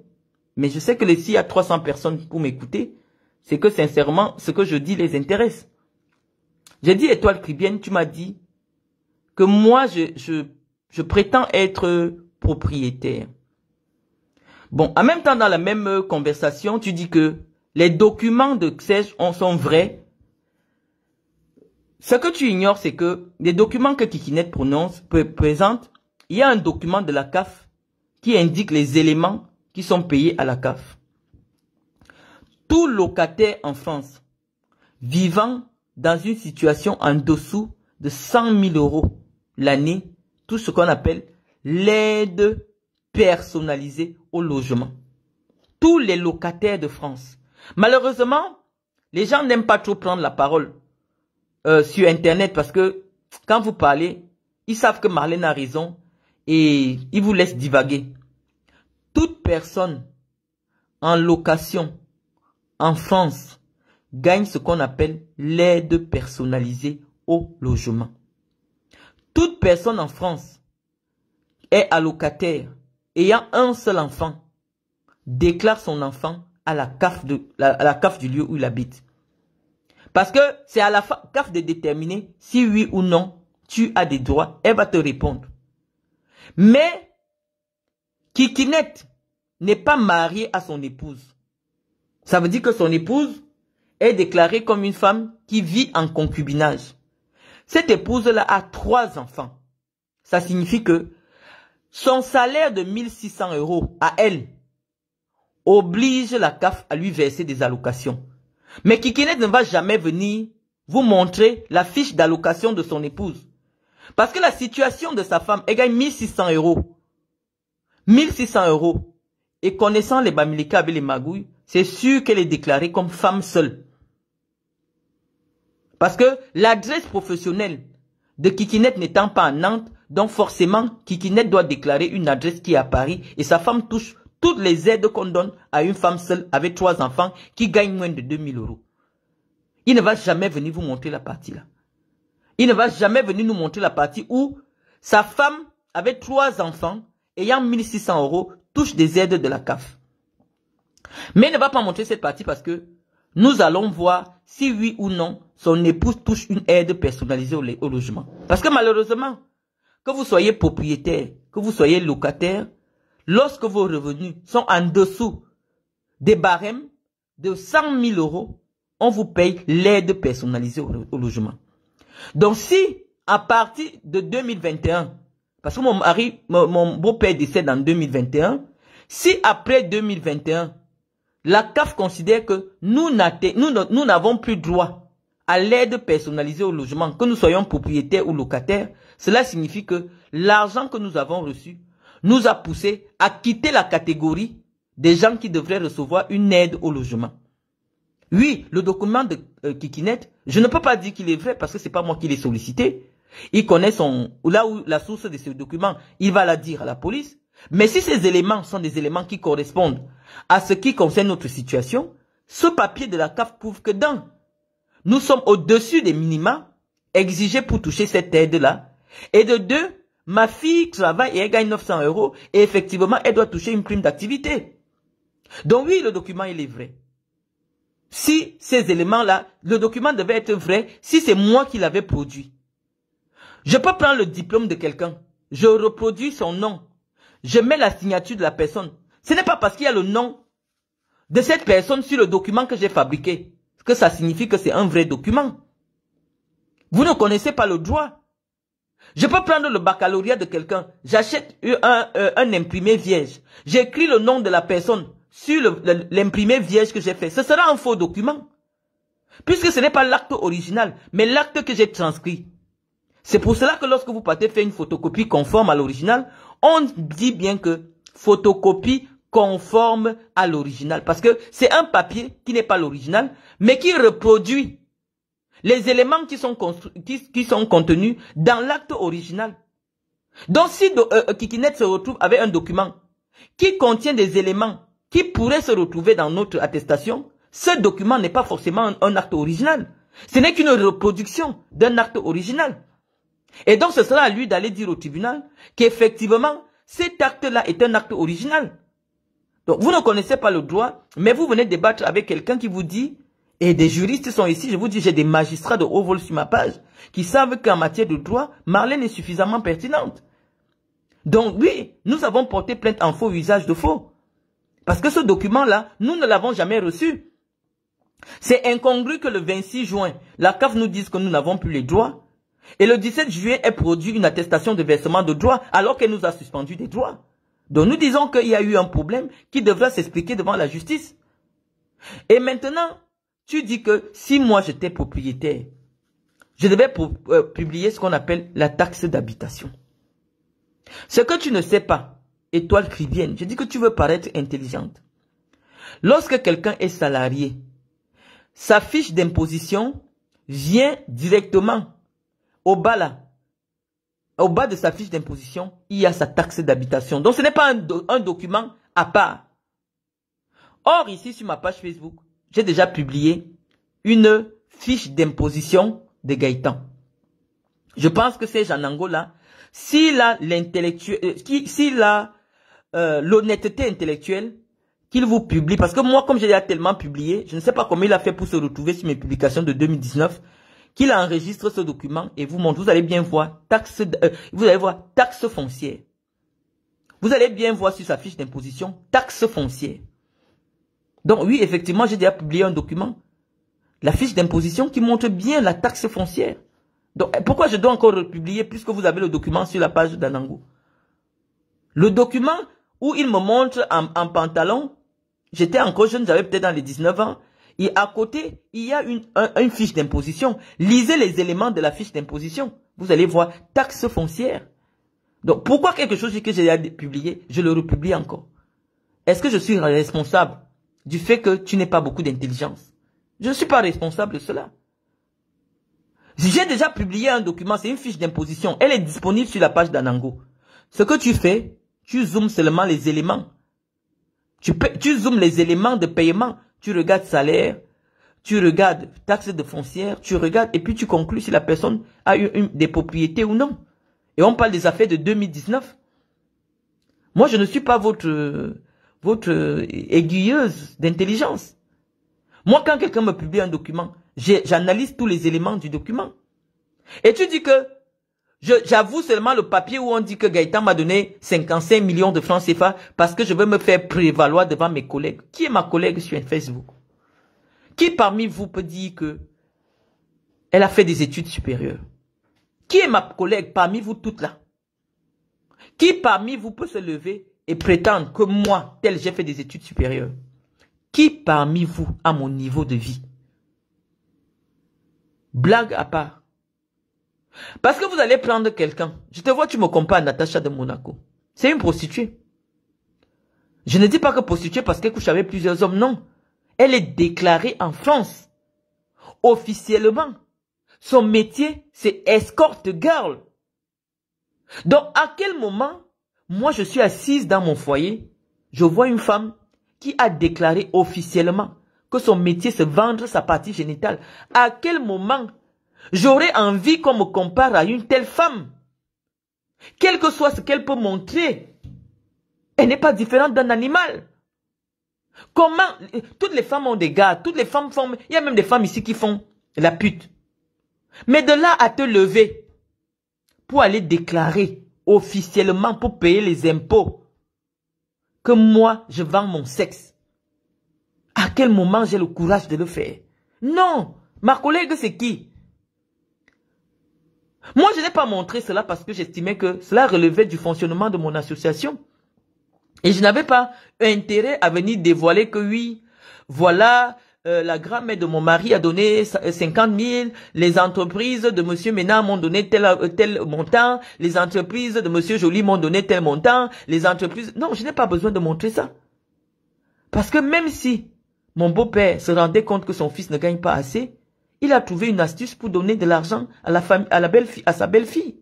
Mais je sais que s'il y a 300 personnes pour m'écouter, c'est que sincèrement, ce que je dis les intéresse. J'ai dit, étoile cribienne, tu m'as dit que moi, je, je, prétends être propriétaire. Bon, en même temps, dans la même conversation, tu dis que les documents de Xèche sont vrais. Ce que tu ignores, c'est que les documents que Kikinet prononce, présente, il y a un document de la CAF qui indique les éléments qui sont payés à la CAF. Tout locataire en France vivant dans une situation en dessous de 100 000 euros l'année, tout ce qu'on appelle l'aide personnalisée au logement. Tous les locataires de France. Malheureusement, les gens n'aiment pas trop prendre la parole euh, sur Internet parce que quand vous parlez, ils savent que Marlène a raison et ils vous laissent divaguer toute personne en location en France gagne ce qu'on appelle l'aide personnalisée au logement. Toute personne en France est allocataire ayant un seul enfant déclare son enfant à la CAF, de, la CAF du lieu où il habite. Parce que c'est à la CAF de déterminer si oui ou non tu as des droits. Elle va te répondre. Mais Kikinette n'est pas marié à son épouse. Ça veut dire que son épouse est déclarée comme une femme qui vit en concubinage. Cette épouse-là a trois enfants. Ça signifie que son salaire de 1600 euros à elle oblige la CAF à lui verser des allocations. Mais Kikinette ne va jamais venir vous montrer la fiche d'allocation de son épouse. Parce que la situation de sa femme gagne 1600 euros. 1600 euros. Et connaissant les Bamilika et les magouilles, c'est sûr qu'elle est déclarée comme femme seule. Parce que l'adresse professionnelle de Kikinet n'étant pas à Nantes, donc forcément, Kikinet doit déclarer une adresse qui est à Paris et sa femme touche toutes les aides qu'on donne à une femme seule avec trois enfants qui gagne moins de 2000 euros. Il ne va jamais venir vous montrer la partie là. Il ne va jamais venir nous montrer la partie où sa femme avec trois enfants ayant 1600 euros touche des aides de la CAF. Mais ne va pas montrer cette partie parce que nous allons voir si oui ou non son épouse touche une aide personnalisée au, logement. Parce que malheureusement, que vous soyez propriétaire, que vous soyez locataire, lorsque vos revenus sont en dessous des barèmes de 100 000 euros, on vous paye l'aide personnalisée au, logement. Donc si, à partir de 2021, parce que mon mari, mon, beau-père décède en 2021. Si après 2021, la CAF considère que nous n'avons plus droit à l'aide personnalisée au logement, que nous soyons propriétaires ou locataires, cela signifie que l'argent que nous avons reçu nous a poussé à quitter la catégorie des gens qui devraient recevoir une aide au logement. Oui, le document de euh, Kikinet, je ne peux pas dire qu'il est vrai parce que c'est pas moi qui l'ai sollicité, il connaît son, là où la source de ce document, il va la dire à la police. Mais si ces éléments sont des éléments qui correspondent à ce qui concerne notre situation, ce papier de la CAF prouve que dans, nous sommes au-dessus des minima exigés pour toucher cette aide-là. Et de deux, ma fille travaille et elle gagne 900 euros et effectivement, elle doit toucher une prime d'activité. Donc oui, le document, il est vrai. Si ces éléments-là, le document devait être vrai si c'est moi qui l'avais produit. Je peux prendre le diplôme de quelqu'un. Je reproduis son nom. Je mets la signature de la personne. Ce n'est pas parce qu'il y a le nom de cette personne sur le document que j'ai fabriqué que ça signifie que c'est un vrai document. Vous ne connaissez pas le droit. Je peux prendre le baccalauréat de quelqu'un. J'achète un, euh, imprimé vierge. J'écris le nom de la personne sur l'imprimé vierge que j'ai fait. Ce sera un faux document. Puisque ce n'est pas l'acte original, mais l'acte que j'ai transcrit. C'est pour cela que lorsque vous partez faire une photocopie conforme à l'original, on dit bien que photocopie conforme à l'original. Parce que c'est un papier qui n'est pas l'original, mais qui reproduit les éléments qui sont, qui sont contenus dans l'acte original. Donc si euh, Kikinet se retrouve avec un document qui contient des éléments qui pourraient se retrouver dans notre attestation, ce document n'est pas forcément un acte original. Ce n'est qu'une reproduction d'un acte original. Et donc, ce sera à lui d'aller dire au tribunal qu'effectivement, cet acte-là est un acte original. Donc, vous ne connaissez pas le droit, mais vous venez débattre avec quelqu'un qui vous dit, et des juristes sont ici, je vous dis, j'ai des magistrats de haut vol sur ma page, qui savent qu'en matière de droit, Marlène est suffisamment pertinente. Donc oui, nous avons porté plainte en faux usage de faux. Parce que ce document-là, nous ne l'avons jamais reçu. C'est incongru que le 26 juin, la CAF nous dise que nous n'avons plus les droits, et le 17 juillet, est produit une attestation de versement de droits alors qu'elle nous a suspendu des droits. Donc nous disons qu'il y a eu un problème qui devra s'expliquer devant la justice. Et maintenant, tu dis que si moi j'étais propriétaire, je devais euh, publier ce qu'on appelle la taxe d'habitation. Ce que tu ne sais pas, étoile crivienne, je dis que tu veux paraître intelligente. Lorsque quelqu'un est salarié, sa fiche d'imposition vient directement au bas là, au bas de sa fiche d'imposition, il y a sa taxe d'habitation. Donc ce n'est pas un, document à part. Or, ici sur ma page Facebook, j'ai déjà publié une fiche d'imposition de Gaëtan. Je pense que c'est Jean Angola. S'il a l'intellectuel, euh, s'il a euh, l'honnêteté intellectuelle, qu'il vous publie. Parce que moi, comme j'ai déjà tellement publié, je ne sais pas comment il a fait pour se retrouver sur mes publications de 2019 qu'il enregistre ce document et vous montre. Vous allez bien voir taxe, euh, vous allez voir foncière. Vous allez bien voir sur sa fiche d'imposition taxe foncière. Donc oui, effectivement, j'ai déjà publié un document, la fiche d'imposition qui montre bien la taxe foncière. Donc eh, pourquoi je dois encore republier puisque vous avez le document sur la page d'Anango Le document où il me montre en, en pantalon, j'étais encore jeune, j'avais peut-être dans les 19 ans, et à côté, il y a une, fiche d'imposition. Lisez les éléments de la fiche d'imposition. Vous allez voir taxe foncière. Donc, pourquoi quelque chose que j'ai publié, je le republie encore Est-ce que je suis responsable du fait que tu n'es pas beaucoup d'intelligence Je ne suis pas responsable de cela. J'ai déjà publié un document, c'est une fiche d'imposition. Elle est disponible sur la page d'Anango. Ce que tu fais, tu zoomes seulement les éléments. Tu, tu zoomes les éléments de paiement tu regardes salaire, tu regardes taxes de foncière, tu regardes et puis tu conclus si la personne a eu des propriétés ou non. Et on parle des affaires de 2019. Moi, je ne suis pas votre, votre euh, aiguilleuse d'intelligence. Moi, quand quelqu'un me publie un document, j'analyse tous les éléments du document. Et tu dis que J'avoue seulement le papier où on dit que Gaëtan m'a donné 55 millions de francs CFA parce que je veux me faire prévaloir devant mes collègues. Qui est ma collègue sur Facebook Qui parmi vous peut dire que elle a fait des études supérieures Qui est ma collègue parmi vous toutes là Qui parmi vous peut se lever et prétendre que moi, tel, j'ai fait des études supérieures Qui parmi vous a mon niveau de vie Blague à part. Parce que vous allez prendre quelqu'un. Je te vois, tu me compares à Natacha de Monaco. C'est une prostituée. Je ne dis pas que prostituée parce qu'elle couche avec plusieurs hommes, non. Elle est déclarée en France. Officiellement. Son métier, c'est escorte girl. Donc, à quel moment, moi, je suis assise dans mon foyer, je vois une femme qui a déclaré officiellement que son métier, c'est vendre sa partie génitale. À quel moment J'aurais envie qu'on me compare à une telle femme. Quel que soit ce qu'elle peut montrer, elle n'est pas différente d'un animal. Comment Toutes les femmes ont des gars, toutes les femmes font... Il y a même des femmes ici qui font la pute. Mais de là à te lever pour aller déclarer officiellement pour payer les impôts que moi, je vends mon sexe. À quel moment j'ai le courage de le faire Non Ma collègue, c'est qui moi, je n'ai pas montré cela parce que j'estimais que cela relevait du fonctionnement de mon association. Et je n'avais pas intérêt à venir dévoiler que oui, voilà, euh, la grand de mon mari a donné 50 000, euh, les entreprises de monsieur Ménard m'ont donné tel, euh, tel montant, les entreprises de monsieur Jolie m'ont donné tel montant, les entreprises... Non, je n'ai pas besoin de montrer ça. Parce que même si mon beau-père se rendait compte que son fils ne gagne pas assez, il a trouvé une astuce pour donner de l'argent à la à la belle fille, à sa belle-fille.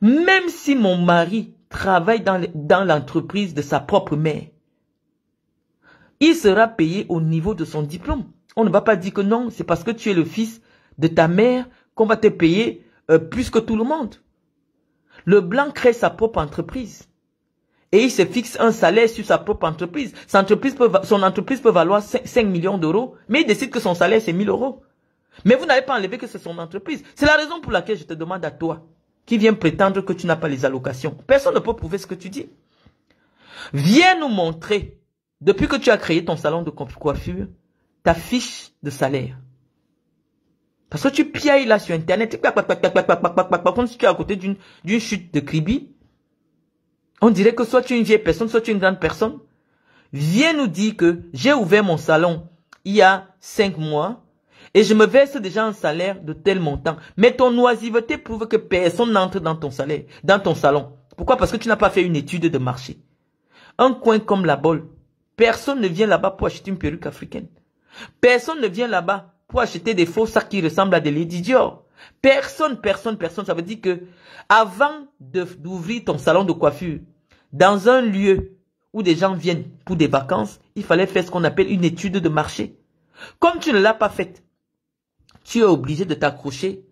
Même si mon mari travaille dans l'entreprise de sa propre mère, il sera payé au niveau de son diplôme. On ne va pas dire que non, c'est parce que tu es le fils de ta mère qu'on va te payer euh, plus que tout le monde. Le blanc crée sa propre entreprise et il se fixe un salaire sur sa propre entreprise. Son entreprise peut, valoir 5, millions d'euros, mais il décide que son salaire c'est 1000 euros. Mais vous n'avez pas enlevé que c'est son entreprise. C'est la raison pour laquelle je te demande à toi, qui viens prétendre que tu n'as pas les allocations. Personne ne peut prouver ce que tu dis. Viens nous montrer, depuis que tu as créé ton salon de coiffure, ta fiche de salaire. Parce que tu piailles là sur Internet, Par contre si tu es à côté d'une chute de cribi, on dirait que soit tu es une vieille personne, soit tu es une grande personne, viens nous dire que j'ai ouvert mon salon il y a cinq mois et je me verse déjà un salaire de tel montant. Mais ton oisiveté prouve que personne n'entre dans ton salaire, dans ton salon. Pourquoi Parce que tu n'as pas fait une étude de marché. Un coin comme la bol. personne ne vient là-bas pour acheter une perruque africaine. Personne ne vient là-bas pour acheter des faux sacs qui ressemblent à des Lady Personne, personne, personne. Ça veut dire que avant d'ouvrir ton salon de coiffure, dans un lieu où des gens viennent pour des vacances, il fallait faire ce qu'on appelle une étude de marché. Comme tu ne l'as pas faite, tu es obligé de t'accrocher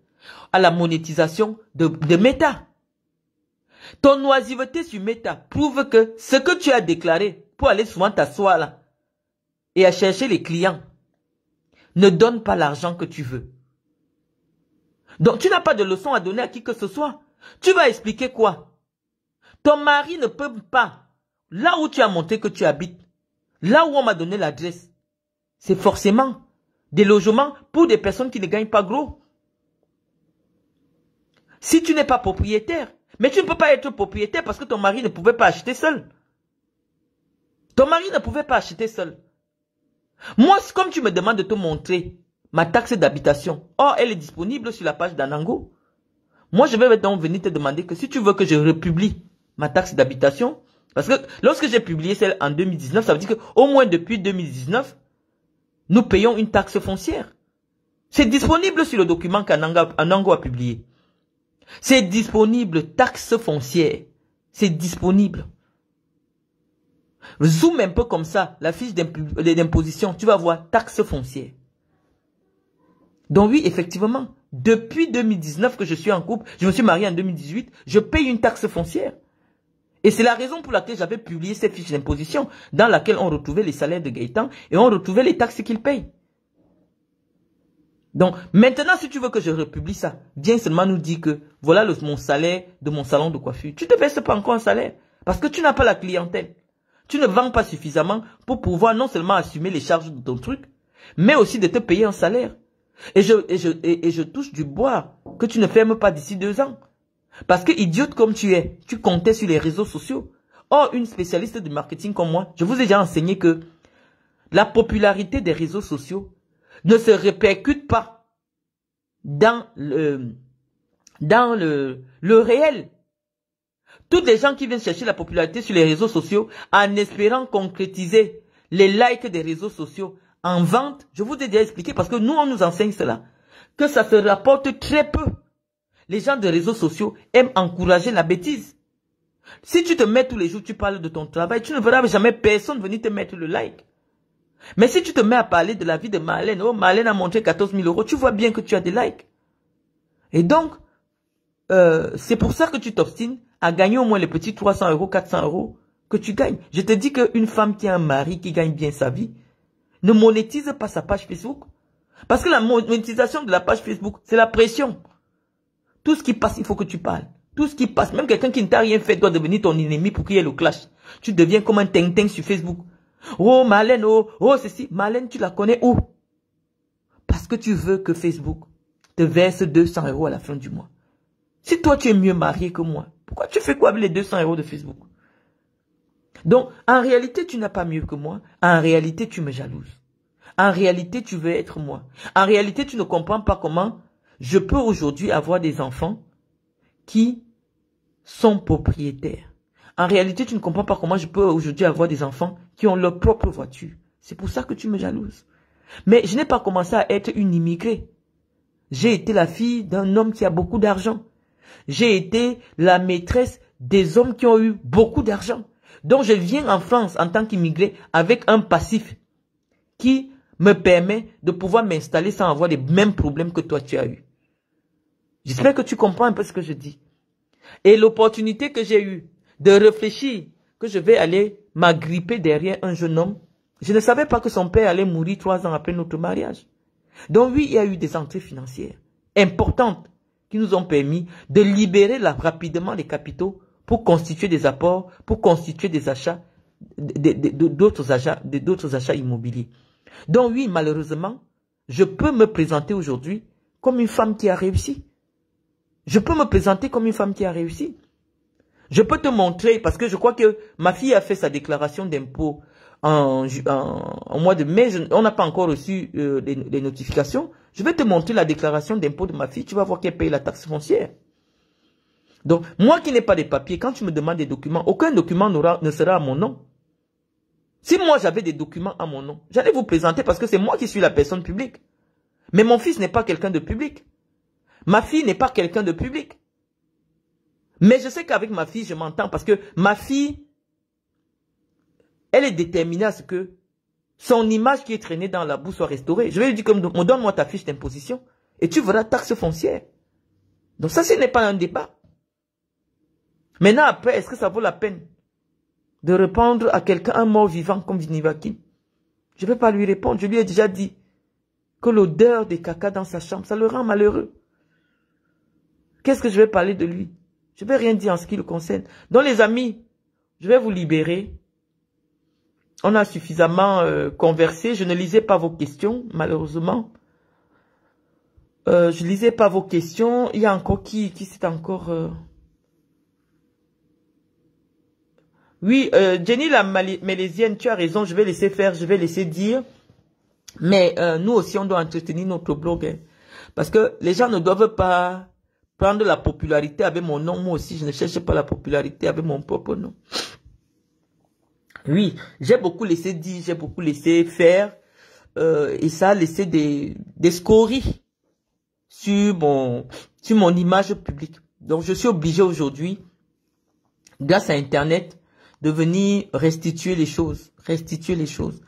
à la monétisation de, de Meta. Ton oisiveté sur Meta prouve que ce que tu as déclaré pour aller souvent t'asseoir là et à chercher les clients ne donne pas l'argent que tu veux. Donc tu n'as pas de leçon à donner à qui que ce soit. Tu vas expliquer quoi Ton mari ne peut pas. Là où tu as monté que tu habites, là où on m'a donné l'adresse, c'est forcément des logements pour des personnes qui ne gagnent pas gros. Si tu n'es pas propriétaire, mais tu ne peux pas être propriétaire parce que ton mari ne pouvait pas acheter seul. Ton mari ne pouvait pas acheter seul. Moi, comme tu me demandes de te montrer ma taxe d'habitation. Or, elle est disponible sur la page d'Anango. Moi, je vais donc venir te demander que si tu veux que je republie ma taxe d'habitation, parce que lorsque j'ai publié celle en 2019, ça veut dire qu'au moins depuis 2019, nous payons une taxe foncière. C'est disponible sur le document qu'Anango a publié. C'est disponible, taxe foncière. C'est disponible. Zoom un peu comme ça, la fiche d'imposition, tu vas voir taxe foncière. Donc oui, effectivement, depuis 2019 que je suis en couple, je me suis marié en 2018, je paye une taxe foncière. Et c'est la raison pour laquelle j'avais publié cette fiche d'imposition dans laquelle on retrouvait les salaires de Gaëtan et on retrouvait les taxes qu'il paye. Donc maintenant, si tu veux que je republie ça, viens seulement nous dire que voilà mon salaire de mon salon de coiffure. Tu ne te verses pas encore un salaire parce que tu n'as pas la clientèle. Tu ne vends pas suffisamment pour pouvoir non seulement assumer les charges de ton truc, mais aussi de te payer un salaire. Et je, et je, touche du bois que tu ne fermes pas d'ici deux ans. Parce que idiote comme tu es, tu comptais sur les réseaux sociaux. Or, une spécialiste de marketing comme moi, je vous ai déjà enseigné que la popularité des réseaux sociaux ne se répercute pas dans le, dans le, le réel. Toutes les gens qui viennent chercher la popularité sur les réseaux sociaux en espérant concrétiser les likes des réseaux sociaux, en vente, je vous ai déjà expliqué parce que nous, on nous enseigne cela, que ça se rapporte très peu. Les gens de réseaux sociaux aiment encourager la bêtise. Si tu te mets tous les jours, tu parles de ton travail, tu ne verras jamais personne venir te mettre le like. Mais si tu te mets à parler de la vie de Marlène, oh Marlène a montré 14 000 euros, tu vois bien que tu as des likes. Et donc, euh, c'est pour ça que tu t'obstines à gagner au moins les petits 300 euros, 400 euros que tu gagnes. Je te dis qu'une femme qui a un mari qui gagne bien sa vie, ne monétise pas sa page Facebook. Parce que la monétisation de la page Facebook, c'est la pression. Tout ce qui passe, il faut que tu parles. Tout ce qui passe, même quelqu'un qui ne t'a rien fait doit devenir ton ennemi pour qu'il y ait le clash. Tu deviens comme un ting sur Facebook. Oh, Malène, oh, oh, ceci. Malène, tu la connais où Parce que tu veux que Facebook te verse 200 euros à la fin du mois. Si toi, tu es mieux marié que moi, pourquoi tu fais quoi avec les 200 euros de Facebook donc, en réalité, tu n'as pas mieux que moi. En réalité, tu me jalouses. En réalité, tu veux être moi. En réalité, tu ne comprends pas comment je peux aujourd'hui avoir des enfants qui sont propriétaires. En réalité, tu ne comprends pas comment je peux aujourd'hui avoir des enfants qui ont leur propre voiture. C'est pour ça que tu me jalouses. Mais je n'ai pas commencé à être une immigrée. J'ai été la fille d'un homme qui a beaucoup d'argent. J'ai été la maîtresse des hommes qui ont eu beaucoup d'argent. Donc je viens en France en tant qu'immigré avec un passif qui me permet de pouvoir m'installer sans avoir les mêmes problèmes que toi tu as eu. J'espère que tu comprends un peu ce que je dis. Et l'opportunité que j'ai eue de réfléchir que je vais aller m'agripper derrière un jeune homme, je ne savais pas que son père allait mourir trois ans après notre mariage. Donc oui, il y a eu des entrées financières importantes qui nous ont permis de libérer rapidement les capitaux pour constituer des apports, pour constituer des achats, d'autres achats, d'autres achats immobiliers. Donc oui, malheureusement, je peux me présenter aujourd'hui comme une femme qui a réussi. Je peux me présenter comme une femme qui a réussi. Je peux te montrer, parce que je crois que ma fille a fait sa déclaration d'impôt en, en, mois de mai. on n'a pas encore reçu euh, les notifications. Je vais te montrer la déclaration d'impôt de ma fille. Tu vas voir qu'elle paye la taxe foncière. Donc, moi qui n'ai pas des papiers, quand tu me demandes des documents, aucun document ne sera à mon nom. Si moi j'avais des documents à mon nom, j'allais vous présenter parce que c'est moi qui suis la personne publique. Mais mon fils n'est pas quelqu'un de public. Ma fille n'est pas quelqu'un de public. Mais je sais qu'avec ma fille, je m'entends parce que ma fille, elle est déterminée à ce que son image qui est traînée dans la boue soit restaurée. Je vais lui dire comme, donne-moi ta fiche d'imposition et tu verras taxe foncière. Donc ça, ce n'est pas un débat. Maintenant, après, est-ce que ça vaut la peine de répondre à quelqu'un, un mort vivant comme Vinivakin Je ne vais pas lui répondre. Je lui ai déjà dit que l'odeur des caca dans sa chambre, ça le rend malheureux. Qu'est-ce que je vais parler de lui Je ne vais rien dire en ce qui le concerne. Donc, les amis, je vais vous libérer. On a suffisamment euh, conversé. Je ne lisais pas vos questions, malheureusement. Euh, je lisais pas vos questions. Il y a encore qui, qui s'est encore... Euh, Oui, euh, Jenny la Mélésienne, tu as raison, je vais laisser faire, je vais laisser dire. Mais euh, nous aussi, on doit entretenir notre blog. Hein. parce que les gens ne doivent pas prendre la popularité avec mon nom. Moi aussi, je ne cherche pas la popularité avec mon propre nom. Oui, j'ai beaucoup laissé dire, j'ai beaucoup laissé faire. Euh, et ça a laissé des, scories sur mon, sur mon image publique. Donc, je suis obligé aujourd'hui, grâce à Internet, de venir restituer les choses, restituer les choses.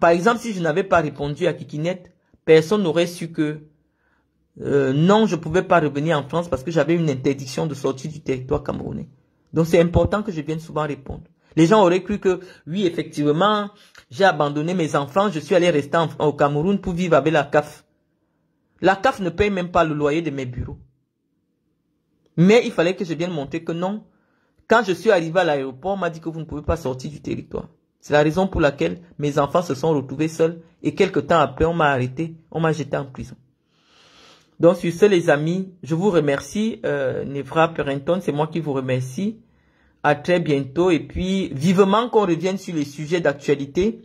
Par exemple, si je n'avais pas répondu à Kikinette, personne n'aurait su que euh, non, je ne pouvais pas revenir en France parce que j'avais une interdiction de sortie du territoire camerounais. Donc c'est important que je vienne souvent répondre. Les gens auraient cru que oui, effectivement, j'ai abandonné mes enfants, je suis allé rester au Cameroun pour vivre avec la CAF. La CAF ne paye même pas le loyer de mes bureaux. Mais il fallait que je vienne montrer que non, quand je suis arrivé à l'aéroport, on m'a dit que vous ne pouvez pas sortir du territoire. C'est la raison pour laquelle mes enfants se sont retrouvés seuls et quelques temps après, on m'a arrêté, on m'a jeté en prison. Donc sur ce, les amis, je vous remercie. Euh, Nevra Perenton, c'est moi qui vous remercie. À très bientôt et puis vivement qu'on revienne sur les sujets d'actualité.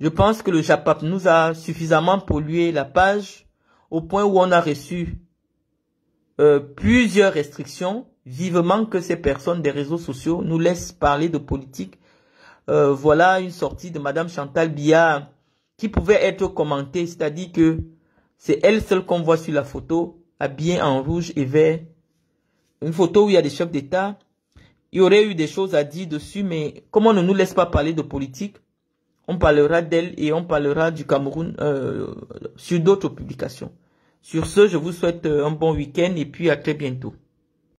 Je pense que le JAPAP nous a suffisamment pollué la page au point où on a reçu euh, plusieurs restrictions vivement que ces personnes des réseaux sociaux nous laissent parler de politique. Euh, voilà une sortie de Madame Chantal Billard qui pouvait être commentée, c'est-à-dire que c'est elle seule qu'on voit sur la photo, habillée en rouge et vert. Une photo où il y a des chefs d'État. Il y aurait eu des choses à dire dessus, mais comme on ne nous laisse pas parler de politique, on parlera d'elle et on parlera du Cameroun euh, sur d'autres publications. Sur ce, je vous souhaite euh, un bon week-end et puis à très bientôt.